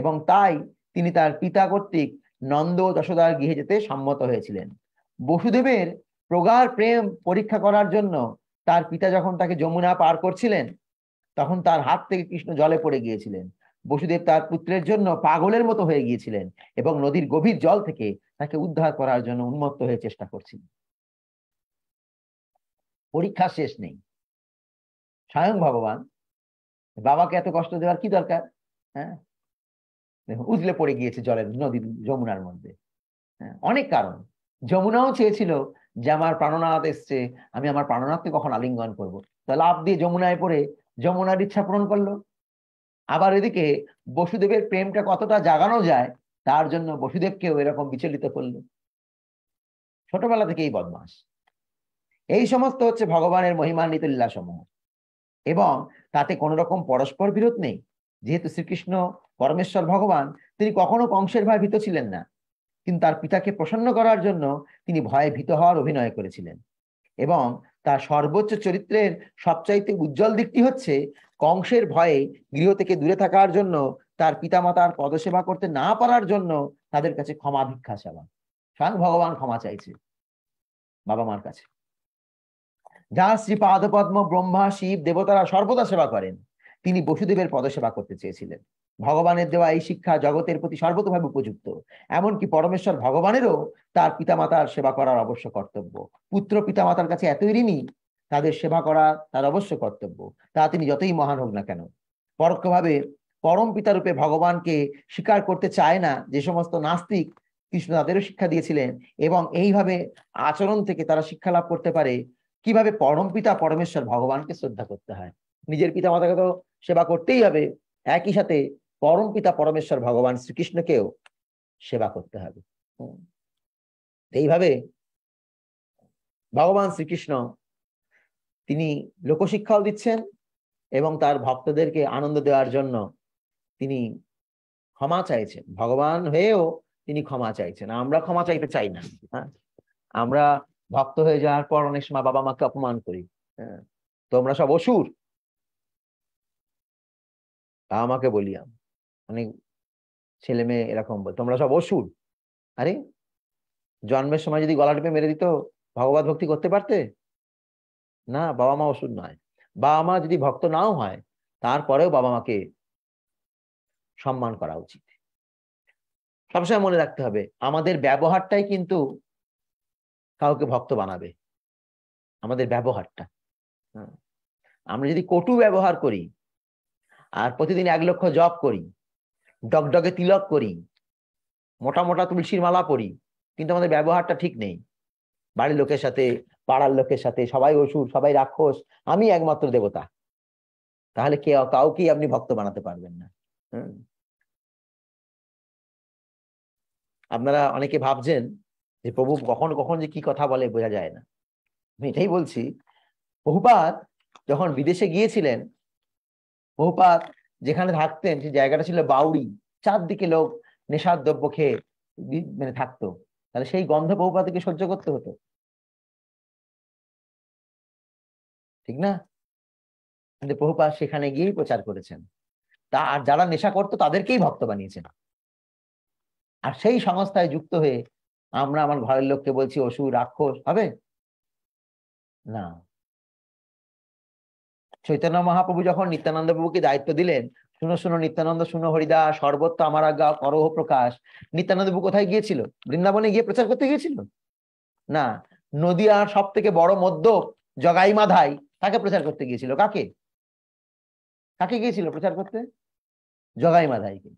এবং তাই তিনি তার পিতা কর্তৃক নন্দ যশোদার গৃহে যেতে সম্মত হয়েছিলেন বসুদেবের প্রগাঢ় প্রেম পরীক্ষা করার জন্য তার পিতা যখন তাকে যমুনা পার করছিলেন তখন তার হাত থেকে কৃষ্ণ জলে পড়ে গিয়েছিলেন বসুদেব তার পুত্রের জন্য পাগলের মতো হয়ে গিয়েছিলেন এবং নদীর গভীর জল থেকে তাকে উদ্ধার করার জন্য উন্মত্ত হয়ে চেষ্টা করছিলেন পরীক্ষা শেষ নেই স্বয়ং ভগবান বাবাকে এত কষ্ট দেওয়ার কি দরকার হ্যাঁ উজলে পড়ে গিয়েছে জলের নদী যমুনার মধ্যে হ্যাঁ, অনেক কারণ যমুনাও চেয়েছিল যে আমার প্রাণনাথ এসছে আমি আমার প্রাণনাথকে কখন আলিঙ্গন করব। তা লাভ দিয়ে যমুনায় পড়ে যমুনার ইচ্ছা পূরণ করলো আবার এদিকে বসুদেবের প্রেমটা কতটা জাগানো যায় তার জন্য বসুদেবকেও এরকম বিচলিত করলো ছোটবেলা থেকেই বদমাস এই সমস্ত হচ্ছে ভগবানের মহিমান্বিত সমূহ এবং তাতে কোনো রকম পরস্পর বিরোধ নেই যেহেতু শ্রীকৃষ্ণ পরমেশ্বর ভগবান তিনি কখনো কংসের ভয় ভীত ছিলেন না কিন্তু তার পিতাকে প্রসন্ন করার জন্য তিনি ভয়ে ভীত হওয়ার অভিনয় করেছিলেন এবং তার সর্বোচ্চ চরিত্রের সবচাইতে উজ্জ্বল দিকটি হচ্ছে কংসের ভয়ে গৃহ থেকে দূরে থাকার জন্য তার পিতামাতার পদসেবা করতে না পারার জন্য তাদের কাছে ক্ষমা ভিক্ষা সেবা স্বয়ং ভগবান ক্ষমা চাইছে বাবা মার কাছে যা শ্রী পাদপদ্ম ব্রহ্মা শিব দেবতারা সর্বদা সেবা করেন তিনি বসুদেবের পদসেবা করতে চেয়েছিলেন ভগবানের দেওয়া এই শিক্ষা জগতের প্রতি সর্বতভাবে উপযুক্ত এমনকি পরমেশ্বর ভগবানেরও তার পিতামাতার সেবা করার অবশ্য কর্তব্য পুত্র পিতামাতার কাছে এতই ঋণী তাদের সেবা করা তার অবশ্য কর্তব্য তা তিনি যতই মহান হোক না কেন পরোক্ষভাবে পরম পিতারূপে ভগবানকে স্বীকার করতে চায় না যে সমস্ত নাস্তিক কৃষ্ণ তাদেরও শিক্ষা দিয়েছিলেন এবং এইভাবে আচরণ থেকে তারা শিক্ষা লাভ করতে পারে কিভাবে পরম পিতা পরমেশ্বর ভগবানকে শ্রদ্ধা করতে হয় নিজের পিতা মাতাকে তো সেবা করতেই হবে একই সাথে পরম পিতা পরমেশ্বর ভগবান শ্রীকৃষ্ণকেও সেবা করতে হবে এইভাবে ভগবান শ্রীকৃষ্ণ তিনি লোকশিক্ষাও দিচ্ছেন এবং তার ভক্তদেরকে আনন্দ দেওয়ার জন্য তিনি ক্ষমা চাইছেন ভগবান হয়েও তিনি ক্ষমা চাইছেন আমরা ক্ষমা চাইতে চাই না হ্যাঁ? আমরা ভক্ত হয়ে যাওয়ার পর অনেক সময় বাবা মাকে অপমান করি হ্যাঁ? তোমরা সব অসুর বাবা মাকে বলি আমি অনেক মানে ছেলে মেয়ে এরকম বল তোমরা সব অসুর আরে জন্মের সময় যদি গলা টিপে মেরে দিত ভগবত ভক্তি করতে পারতে না বাবা মা অসুর নয় বাবা মা যদি ভক্ত নাও হয় তারপরেও বাবা মাকে সম্মান করা উচিত সবসময় মনে রাখতে হবে আমাদের ব্যবহারটাই কিন্তু কাউকে ভক্ত বানাবে আমাদের ব্যবহারটা আমরা যদি কটু ব্যবহার করি আর প্রতিদিন এক লক্ষ জব করি ডগডগে তিলক করি মোটা মোটা তুলসীর মালা পরি কিন্তু আমাদের ব্যবহারটা ঠিক নেই বাড়ির লোকের সাথে পাড়ার লোকের সাথে সবাই অসুর সবাই রাক্ষস আমি একমাত্র দেবতা তাহলে কে কাউকেই আপনি ভক্ত বানাতে পারবেন না আপনারা অনেকে ভাবছেন যে প্রভু কখন কখন যে কি কথা বলে বোঝা যায় না আমি এটাই বলছি বহুপাত যখন বিদেশে গিয়েছিলেন বহুপাত যেখানে থাকতেন সেই জায়গাটা ছিল বাউরি চারদিকে লোক নেশার দ্রব্য খেয়ে মানে থাকতো তাহলে সেই গন্ধ কে সহ্য করতে হতো ঠিক না কিন্তু বহুপাত সেখানে গিয়েই প্রচার করেছেন তা আর যারা নেশা করতো তাদেরকেই ভক্ত বানিয়েছেন আর সেই সংস্থায় যুক্ত হয়ে আমরা আমার ঘরের লোককে বলছি অসুর রাক্ষস হবে না চৈতন্য মহাপ্রভু যখন নিত্যানন্দ প্রভুকে দায়িত্ব দিলেন শুনো শুনো নিত্যানন্দ শুনো হরিদা সর্বত্র আমার আজ্ঞা অরহ প্রকাশ নিত্যানন্দ কোথায় গিয়েছিল বৃন্দাবনে গিয়ে প্রচার করতে গিয়েছিল না নদিয়ার সব থেকে বড় মধ্য জগাই মাধাই তাকে প্রচার করতে গিয়েছিল কাকে কাকে গিয়েছিল প্রচার করতে জগাই মাধাইকে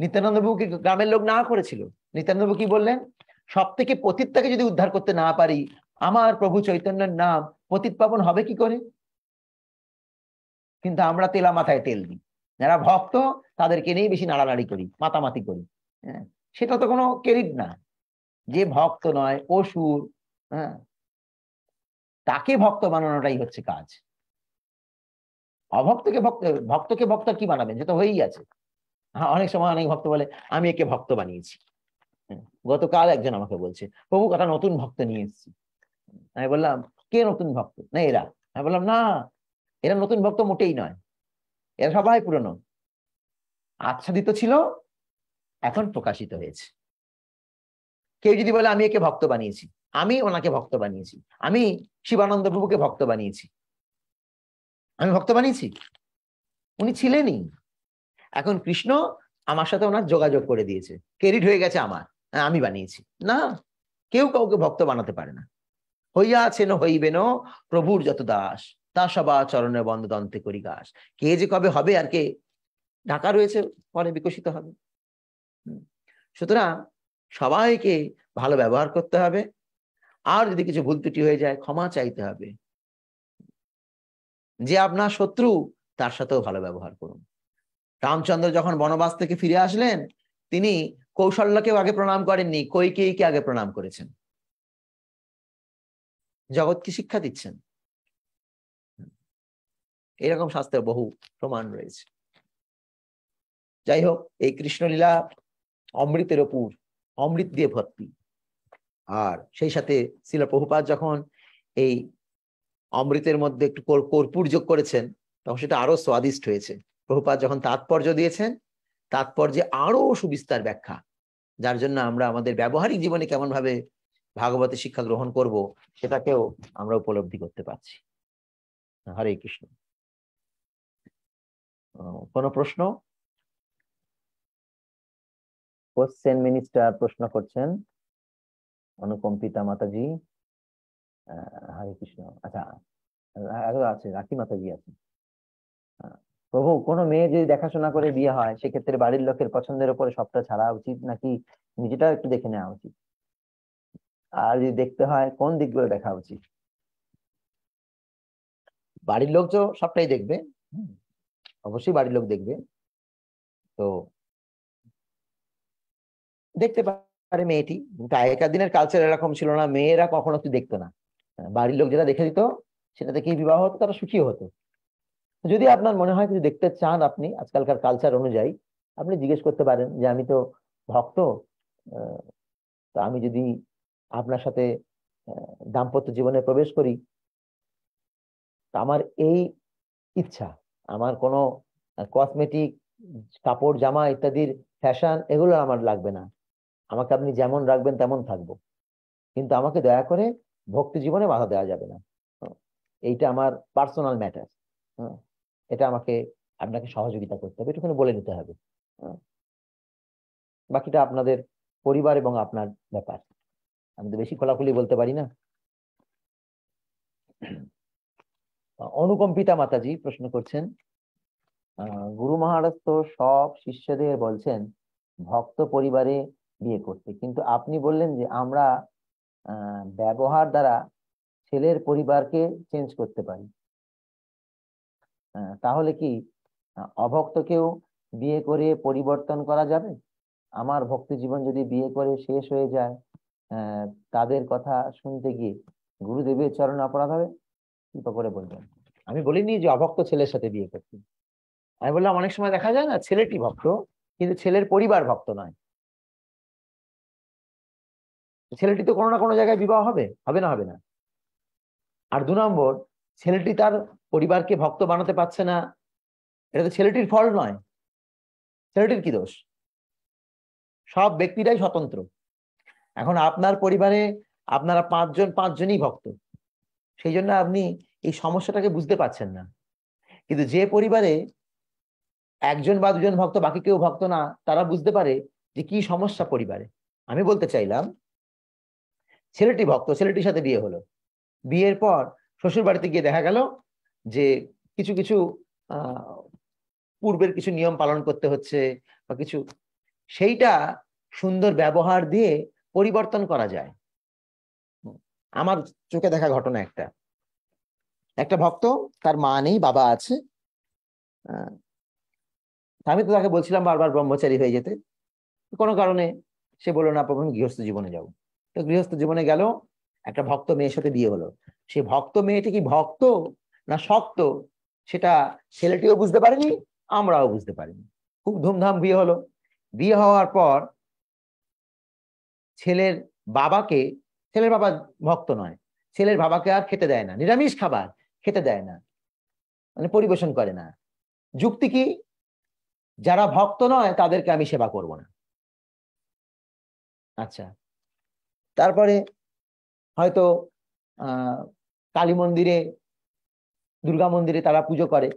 নিত্যানন্দ বাবুকে গ্রামের লোক না করেছিল নিত্যানন্দ কি বললেন সব থেকে তাকে যদি উদ্ধার করতে না পারি আমার প্রভু চৈতন্যের নাম পতিত পাবন হবে কি করে কিন্তু আমরা তেলা মাথায় তেল দিই যারা ভক্ত তাদেরকে নিয়ে বেশি নাড়ানাড়ি করি মাতামাতি করি হ্যাঁ সেটা তো কোনো কেরিট না যে ভক্ত নয় অসুর হ্যাঁ তাকে ভক্ত বানানোটাই হচ্ছে কাজ অভক্তকে ভক্ত ভক্তকে ভক্ত কি বানাবেন তো হয়েই আছে হ্যাঁ, অনেক সময় অনেক ভক্ত বলে আমি একে ভক্ত বানিয়েছি হ্যাঁ, গতকাল একজন আমাকে বলছে প্রভু কথা নতুন ভক্ত নিয়ে এসেছি আমি বললাম কে নতুন ভক্ত না এরা আমি বললাম না এরা নতুন ভক্ত মোটেই নয় এরা সবাই পুরনো আচ্ছাদিত ছিল এখন প্রকাশিত হয়েছে কেউ যদি বলে আমি একে ভক্ত বানিয়েছি আমি ওনাকে ভক্ত বানিয়েছি আমি শিবানন্দ প্রভুকে ভক্ত বানিয়েছি আমি ভক্ত বানিয়েছি উনি ছিলেনই এখন কৃষ্ণ আমার সাথে ওনার যোগাযোগ করে দিয়েছে ক্রেডিট হয়ে গেছে আমার হ্যাঁ, আমি বানিয়েছি না কেউ কাউকে ভক্ত বানাতে পারে না হইয়া হইয়াছেন হইবেন প্রভুর যত দাস তা সবা চরণের বন্ধদন্তে করি গাছ কে যে কবে হবে আর কে ঢাকা রয়েছে পরে বিকশিত হবে সুতরাং সবাইকে ভালো ব্যবহার করতে হবে আর যদি কিছু ভুল ত্রুটি হয়ে যায় ক্ষমা চাইতে হবে যে আপনার শত্রু তার সাথেও ভালো ব্যবহার করুন রামচন্দ্র যখন বনবাস থেকে ফিরে আসলেন তিনি কৌশল্যকেও আগে প্রণাম করেননি কৈকেয়ীকে আগে প্রণাম করেছেন জগৎকে শিক্ষা দিচ্ছেন এরকম শাস্ত্রের বহু প্রমাণ রয়েছে যাই হোক এই কৃষ্ণলীলা অমৃতের ওপর অমৃত দিয়ে ভর্তি আর সেই সাথে শিলা প্রভুপাত যখন এই অমৃতের মধ্যে একটু কর্পূর যোগ করেছেন তখন সেটা আরো স্বাদিষ্ট হয়েছে প্রভুপাত যখন তাৎপর্য দিয়েছেন তাৎপর্যে আরো সুবিস্তার ব্যাখ্যা যার জন্য আমরা আমাদের ব্যবহারিক জীবনে কেমন ভাবে ভাগবতের শিক্ষা গ্রহণ করব সেটাকেও আমরা উপলব্ধি করতে পারছি হরে কৃষ্ণ কোনো প্রশ্ন কোশ্চেন মিনিস্টার প্রশ্ন করছেন অনুকম্পিতা মাতাজি হরে কৃষ্ণ আচ্ছা আরো আছে রাখি মাতাজি আছে প্রভু কোনো মেয়ে যদি দেখাশোনা করে বিয়ে হয় সেক্ষেত্রে বাড়ির লোকের পছন্দের উপরে সবটা ছাড়া উচিত নাকি নিজেটাও একটু দেখে নেওয়া উচিত আর যদি দেখতে হয় কোন দিকগুলো দেখা উচিত বাড়ির লোক তো সবটাই দেখবে অবশ্যই বাড়ির লোক দেখবে তো দেখতে পারে মেয়েটি কিন্তু আগেকার দিনের কালচার এরকম ছিল না মেয়েরা কখনো কিছু দেখতো না বাড়ির লোক যেটা দেখে দিত সেটা দেখে বিবাহ হতো তারা সুখী হতো যদি আপনার মনে হয় কিছু দেখতে চান আপনি আজকালকার কালচার অনুযায়ী আপনি জিজ্ঞেস করতে পারেন যে আমি তো ভক্ত তো আমি যদি আপনার সাথে দাম্পত্য জীবনে প্রবেশ করি আমার এই ইচ্ছা আমার কোনো কসমেটিক কাপড় জামা ইত্যাদির ফ্যাশন এগুলো আমার লাগবে না আমাকে আপনি যেমন রাখবেন তেমন থাকবো কিন্তু আমাকে দয়া করে ভক্তি জীবনে বাধা দেওয়া যাবে না এইটা আমার পার্সোনাল ম্যাটার এটা আমাকে আপনাকে সহযোগিতা করতে হবে এটুখানি বলে নিতে হবে বাকিটা আপনাদের পরিবার এবং আপনার ব্যাপার আমি তো বেশি খোলাখুলি বলতে পারি না অনুকম্পিতা মাতাজি প্রশ্ন করছেন গুরু মহারাজ তো সব শিষ্যদের বলছেন ভক্ত পরিবারে বিয়ে করতে কিন্তু আপনি বললেন যে আমরা ব্যবহার দ্বারা ছেলের পরিবারকে চেঞ্জ করতে পারি তাহলে কি অভক্তকেও বিয়ে করে পরিবর্তন করা যাবে আমার ভক্ত জীবন যদি বিয়ে করে শেষ হয়ে যায় তাদের কথা শুনতে গিয়ে গুরুদেবের চরণ অপরাধ হবে কৃপা করে বলবেন আমি বলিনি যে অভক্ত ছেলের সাথে বিয়ে করতে আমি বললাম অনেক সময় দেখা যায় না ছেলেটি ভক্ত কিন্তু ছেলের পরিবার ভক্ত নয় ছেলেটি তো কোনো না কোনো জায়গায় বিবাহ হবে হবে না হবে না আর দু নম্বর ছেলেটি তার পরিবারকে ভক্ত বানাতে পারছে না এটা তো ছেলেটির ফল নয় ছেলেটির কি দোষ সব ব্যক্তিরাই স্বতন্ত্র এখন আপনার পরিবারে আপনারা পাঁচজন পাঁচজনই ভক্ত সেই জন্য আপনি এই সমস্যাটাকে বুঝতে পারছেন না কিন্তু যে পরিবারে একজন বা দুজন ভক্ত বাকি কেউ ভক্ত না তারা বুঝতে পারে যে কি সমস্যা পরিবারে আমি বলতে চাইলাম ছেলেটি ভক্ত ছেলেটির সাথে বিয়ে হলো বিয়ের পর শ্বশুর বাড়িতে গিয়ে দেখা গেল যে কিছু কিছু পূর্বের কিছু নিয়ম পালন করতে হচ্ছে বা কিছু সেইটা সুন্দর ব্যবহার দিয়ে পরিবর্তন করা যায় আমার চোখে দেখা ঘটনা একটা একটা ভক্ত তার মা নেই বাবা আছে আমি তো তাকে বলছিলাম বারবার ব্রহ্মচারী হয়ে যেতে কোনো কারণে সে বললো না প্রভু গৃহস্থ জীবনে যাব তো গৃহস্থ জীবনে গেল একটা ভক্ত মেয়ের সাথে বিয়ে হলো সে ভক্ত মেয়েটি কি ভক্ত না শক্ত সেটা ছেলেটিও বুঝতে পারেনি আমরাও বুঝতে পারিনি খুব ধুমধাম বিয়ে হলো বিয়ে হওয়ার পর ছেলের বাবাকে ছেলের বাবা ভক্ত নয় ছেলের বাবাকে আর খেতে দেয় না নিরামিষ খাবার খেতে দেয় না মানে পরিবেশন করে না যুক্তি কি যারা ভক্ত নয় তাদেরকে আমি সেবা করব না আচ্ছা তারপরে হয়তো কালী মন্দিরে দুর্গা মন্দিরে তারা পুজো করে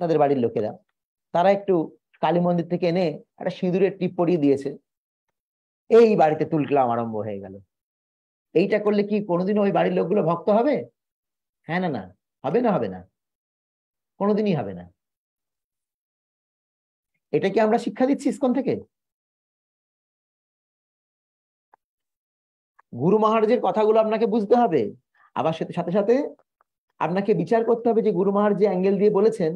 তাদের বাড়ির লোকেরা তারা একটু কালী মন্দির থেকে এনে একটা সিঁদুরের টিপ পরিয়ে দিয়েছে এই বাড়িতে তুলকলাম আরম্ভ হয়ে গেল এইটা করলে কি কোনোদিন ওই বাড়ির লোকগুলো ভক্ত হবে হ্যাঁ না না হবে না হবে না কোনোদিনই হবে না এটা কি আমরা শিক্ষা দিচ্ছি ইস্কন থেকে গুরু মহারাজের কথাগুলো আপনাকে বুঝতে হবে আবার সাথে সাথে আপনাকে বিচার করতে হবে যে গুরু মহারাজ যে অ্যাঙ্গেল দিয়ে বলেছেন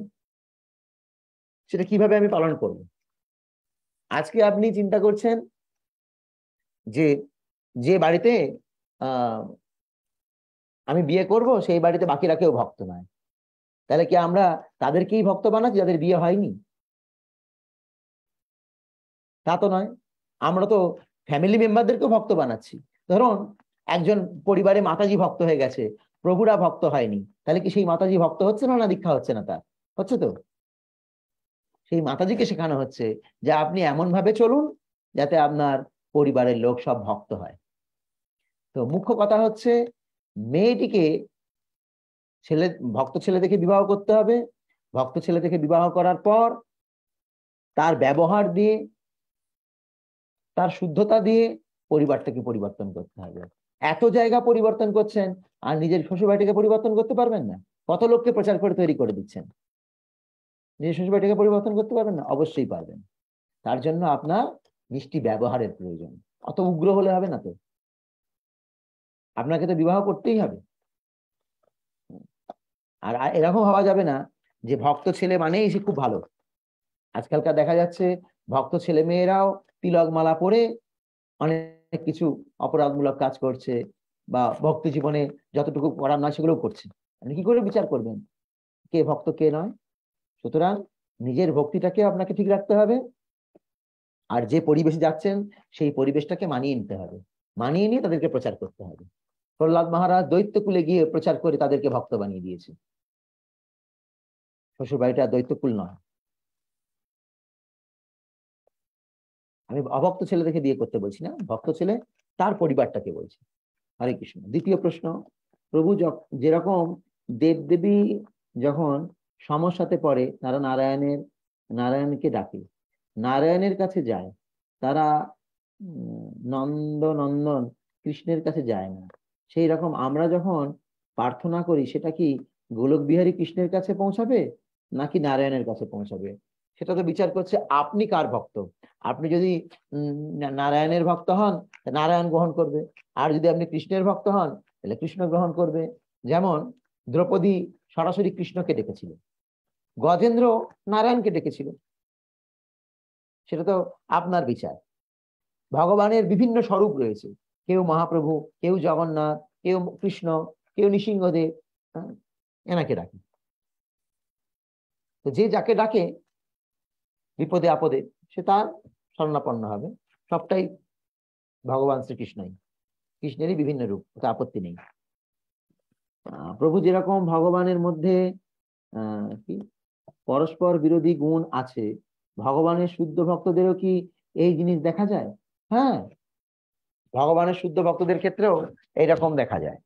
সেটা কিভাবে আমি পালন করব আজকে আপনি চিন্তা করছেন যে যে বাড়িতে আমি বিয়ে করব সেই বাড়িতে বাকিরা কেউ ভক্ত নয় তাহলে কি আমরা তাদেরকেই ভক্ত বানাচ্ছি যাদের বিয়ে হয়নি তা তো নয় আমরা তো ফ্যামিলি মেম্বারদেরকেও ভক্ত বানাচ্ছি ধরুন একজন পরিবারে মাতাজি ভক্ত হয়ে গেছে প্রভুরা ভক্ত হয়নি তাহলে কি সেই মাতাজি ভক্ত হচ্ছে না না দীক্ষা হচ্ছে না তার হচ্ছে তো সেই মাতাজিকে শেখানো হচ্ছে যে আপনি এমন ভাবে চলুন যাতে আপনার পরিবারের লোক সব ভক্ত হয় তো মুখ্য কথা হচ্ছে মেয়েটিকে ছেলে ভক্ত ছেলে দেখে বিবাহ করতে হবে ভক্ত ছেলে দেখে বিবাহ করার পর তার ব্যবহার দিয়ে তার শুদ্ধতা দিয়ে পরিবারটাকে পরিবর্তন করতে হবে এত জায়গা পরিবর্তন করছেন আর নিজের শ্বশুরবাড়িটাকে পরিবর্তন করতে পারবেন না কত লোককে প্রচার করে তৈরি করে দিচ্ছেন নিজের শ্বশুরবাড়িটাকে পরিবর্তন করতে পারবেন না অবশ্যই পারবেন তার জন্য আপনার মিষ্টি ব্যবহারের প্রয়োজন অত উগ্র হলে হবে না তো আপনাকে তো বিবাহ করতেই হবে আর এরকম হওয়া যাবে না যে ভক্ত ছেলে মানেই সে খুব ভালো আজকালকার দেখা যাচ্ছে ভক্ত ছেলে মেয়েরাও তিলক মালা পরে অনেক কিছু অপরাধমূলক কাজ করছে বা ভক্ত জীবনে যতটুকু করার নয় সেগুলো করছে আপনি কি করে বিচার করবেন কে ভক্ত কে নয় সুতরাং নিজের ভক্তিটাকে আপনাকে ঠিক রাখতে হবে আর যে পরিবেশে যাচ্ছেন সেই পরিবেশটাকে মানিয়ে নিতে হবে মানিয়ে নিয়ে তাদেরকে প্রচার করতে প্রহ্লাদ মহারাজ দৈত্যকুলে গিয়ে প্রচার করে তাদেরকে ভক্ত বানিয়ে দিয়েছে শ্বশুর বাড়িটা দৈত্যকুল নয় আমি অভক্ত দেখে বিয়ে করতে বলছি না ভক্ত ছেলে তার পরিবারটাকে বলছি হরে কৃষ্ণ দ্বিতীয় প্রশ্ন প্রভু যেরকম দেবদেবী যখন সমস্যাতে পড়ে তারা নারায়ণের নারায়ণকে ডাকে নারায়ণের কাছে যায় তারা নন্দ নন্দন কৃষ্ণের কাছে যায় না সেই রকম আমরা যখন প্রার্থনা করি সেটা কি গোলক বিহারী কৃষ্ণের কাছে পৌঁছাবে নাকি নারায়ণের কাছে পৌঁছাবে সেটা তো বিচার করছে আপনি কার ভক্ত আপনি যদি নারায়ণের ভক্ত হন নারায়ণ গ্রহণ করবে আর যদি আপনি কৃষ্ণের ভক্ত হন তাহলে কৃষ্ণ গ্রহণ করবে যেমন দ্রৌপদী সরাসরি কৃষ্ণকে ডেকেছিল গজেন্দ্র নারায়ণকে ডেকেছিল সেটা তো আপনার বিচার ভগবানের বিভিন্ন স্বরূপ রয়েছে কেউ মহাপ্রভু কেউ জগন্নাথ কেউ কৃষ্ণ কেউ নৃসিংহদেব হ্যাঁ, এনাকে ডাকে তো যে যাকে ডাকে বিপদে আপদে সে তার স্বর্ণাপন্ন হবে সবটাই ভগবান শ্রীকৃষ্ণই কৃষ্ণেরই বিভিন্ন রূপ ওতে আপত্তি নেই প্রভু যেরকম ভগবানের মধ্যে কি পরস্পর বিরোধী গুণ আছে ভগবানের শুদ্ধ ভক্তদেরও কি এই জিনিস দেখা যায় হ্যাঁ ভগবানের শুদ্ধ ভক্তদের ক্ষেত্রেও এইরকম দেখা যায়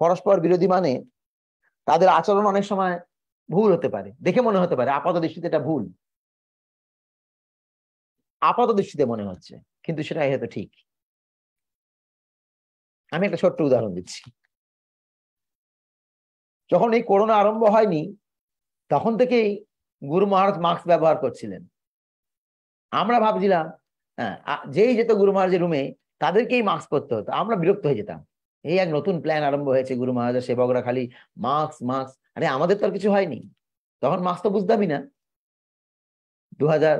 পরস্পর বিরোধী মানে তাদের আচরণ অনেক সময় ভুল হতে পারে দেখে মনে হতে পারে আপাত দৃষ্টিতে এটা ভুল আপাত দৃষ্টিতে মনে হচ্ছে কিন্তু সেটা হয়তো ঠিক আমি একটা ছোট্ট উদাহরণ দিচ্ছি যখন এই করোনা আরম্ভ হয়নি তখন থেকেই গুরু মহারাজ মাস্ক ব্যবহার করছিলেন আমরা ভাবছিলাম হ্যাঁ যেই যেত গুরু মহারাজের রুমে তাদেরকেই মাস্ক পরতে হতো আমরা বিরক্ত হয়ে যেতাম এই এক নতুন প্ল্যান আরম্ভ হয়েছে গুরু মহারাজের সেবকরা খালি মাস্ক মাস্ক আরে আমাদের তো আর কিছু হয়নি তখন মাস্ক তো বুঝতামই না দু হাজার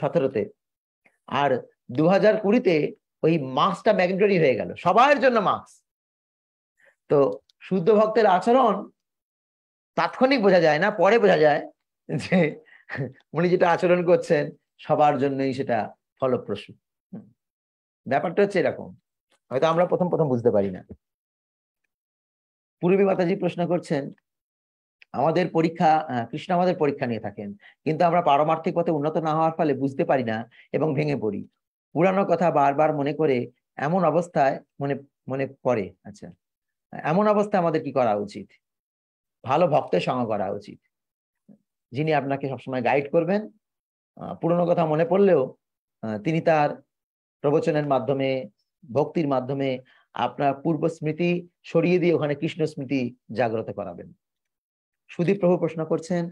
সতেরোতে আর দু হাজার কুড়িতে ওই মাস্কটা ম্যাগনেটরি হয়ে গেল সবার জন্য মাস্ক তো শুদ্ধ ভক্তের আচরণ তাৎক্ষণিক বোঝা যায় না পরে বোঝা যায় যে উনি যেটা আচরণ করছেন সবার জন্যই সেটা ফলপ্রসূ ব্যাপারটা হচ্ছে এরকম হয়তো আমরা প্রথম প্রথম বুঝতে পারি না পূর্বী মাতাজি প্রশ্ন করছেন আমাদের পরীক্ষা কৃষ্ণ আমাদের পরীক্ষা নিয়ে থাকেন কিন্তু আমরা পারমার্থিক পথে উন্নত না হওয়ার ফলে বুঝতে পারি না এবং ভেঙে পড়ি পুরানো কথা বারবার মনে করে এমন অবস্থায় মনে মনে পড়ে আচ্ছা এমন অবস্থায় আমাদের কি করা উচিত ভালো ভক্তের সঙ্গ করা উচিত যিনি আপনাকে সবসময় গাইড করবেন পুরনো কথা মনে পড়লেও তিনি তার প্রবচনের মাধ্যমে ভক্তির মাধ্যমে আপনার পূর্ব স্মৃতি সরিয়ে দিয়ে ওখানে কৃষ্ণ স্মৃতি জাগ্রত করাবেন সুদীপ প্রভু প্রশ্ন করছেন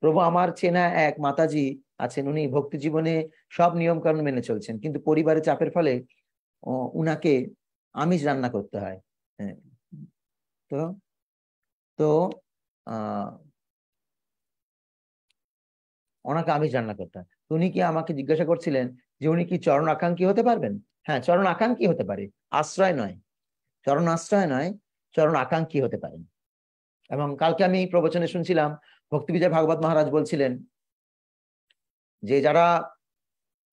প্রভু আমার চেনা এক মাতাজি আছেন উনি ভক্তি জীবনে সব নিয়মকানুন মেনে চলছেন কিন্তু পরিবারের চাপের ফলে উনাকে আমিষ রান্না করতে হয় হ্যাঁ। তো তো আহ ওনাকে আমিষ রান্না করতে হয় উনি কি আমাকে জিজ্ঞাসা করছিলেন যে উনি কি চরণ আকাঙ্ক্ষী হতে পারবেন হ্যাঁ চরণ আকাঙ্ক্ষী হতে পারে আশ্রয় নয় চরণ আশ্রয় নয় চরণ আকাঙ্ক্ষী হতে পারেন এবং কালকে আমি প্রবচনে শুনছিলাম ভক্তি বিজয় ভাগবত মহারাজ বলছিলেন যে যারা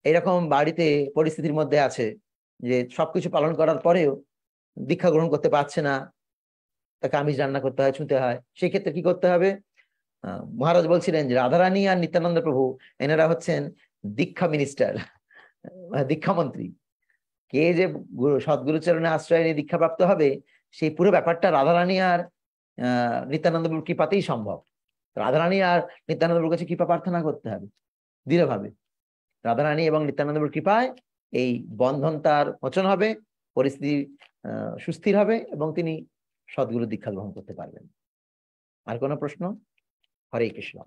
এরকম বাড়িতে পরিস্থিতির মধ্যে আছে যে সবকিছু পালন করার পরেও দীক্ষা গ্রহণ করতে পারছে না তাকে আমিষ রান্না করতে হয় ছুঁতে হয় সেক্ষেত্রে কি করতে হবে মহারাজ বলছিলেন যে রাধারানী আর নিত্যানন্দ প্রভু এনারা হচ্ছেন দীক্ষা মিনিস্টার মানে দীক্ষামন্ত্রী কে যে গুরু চরণে আশ্রয় নিয়ে দীক্ষাপ্রাপ্ত হবে সেই পুরো ব্যাপারটা রাধারানী আর নিত্যানন্দপুর কৃপাতেই সম্ভব রাধারানী আর নিত্যানন্দপুর কাছে কৃপা প্রার্থনা করতে হবে দৃঢ়ভাবে রাধারানী এবং নিত্যানন্দপুর কৃপায় এই বন্ধন তার পচন হবে পরিস্থিতি সুস্থির হবে এবং তিনি সদ্গুরু দীক্ষা গ্রহণ করতে পারবেন আর কোনো প্রশ্ন হরে কৃষ্ণ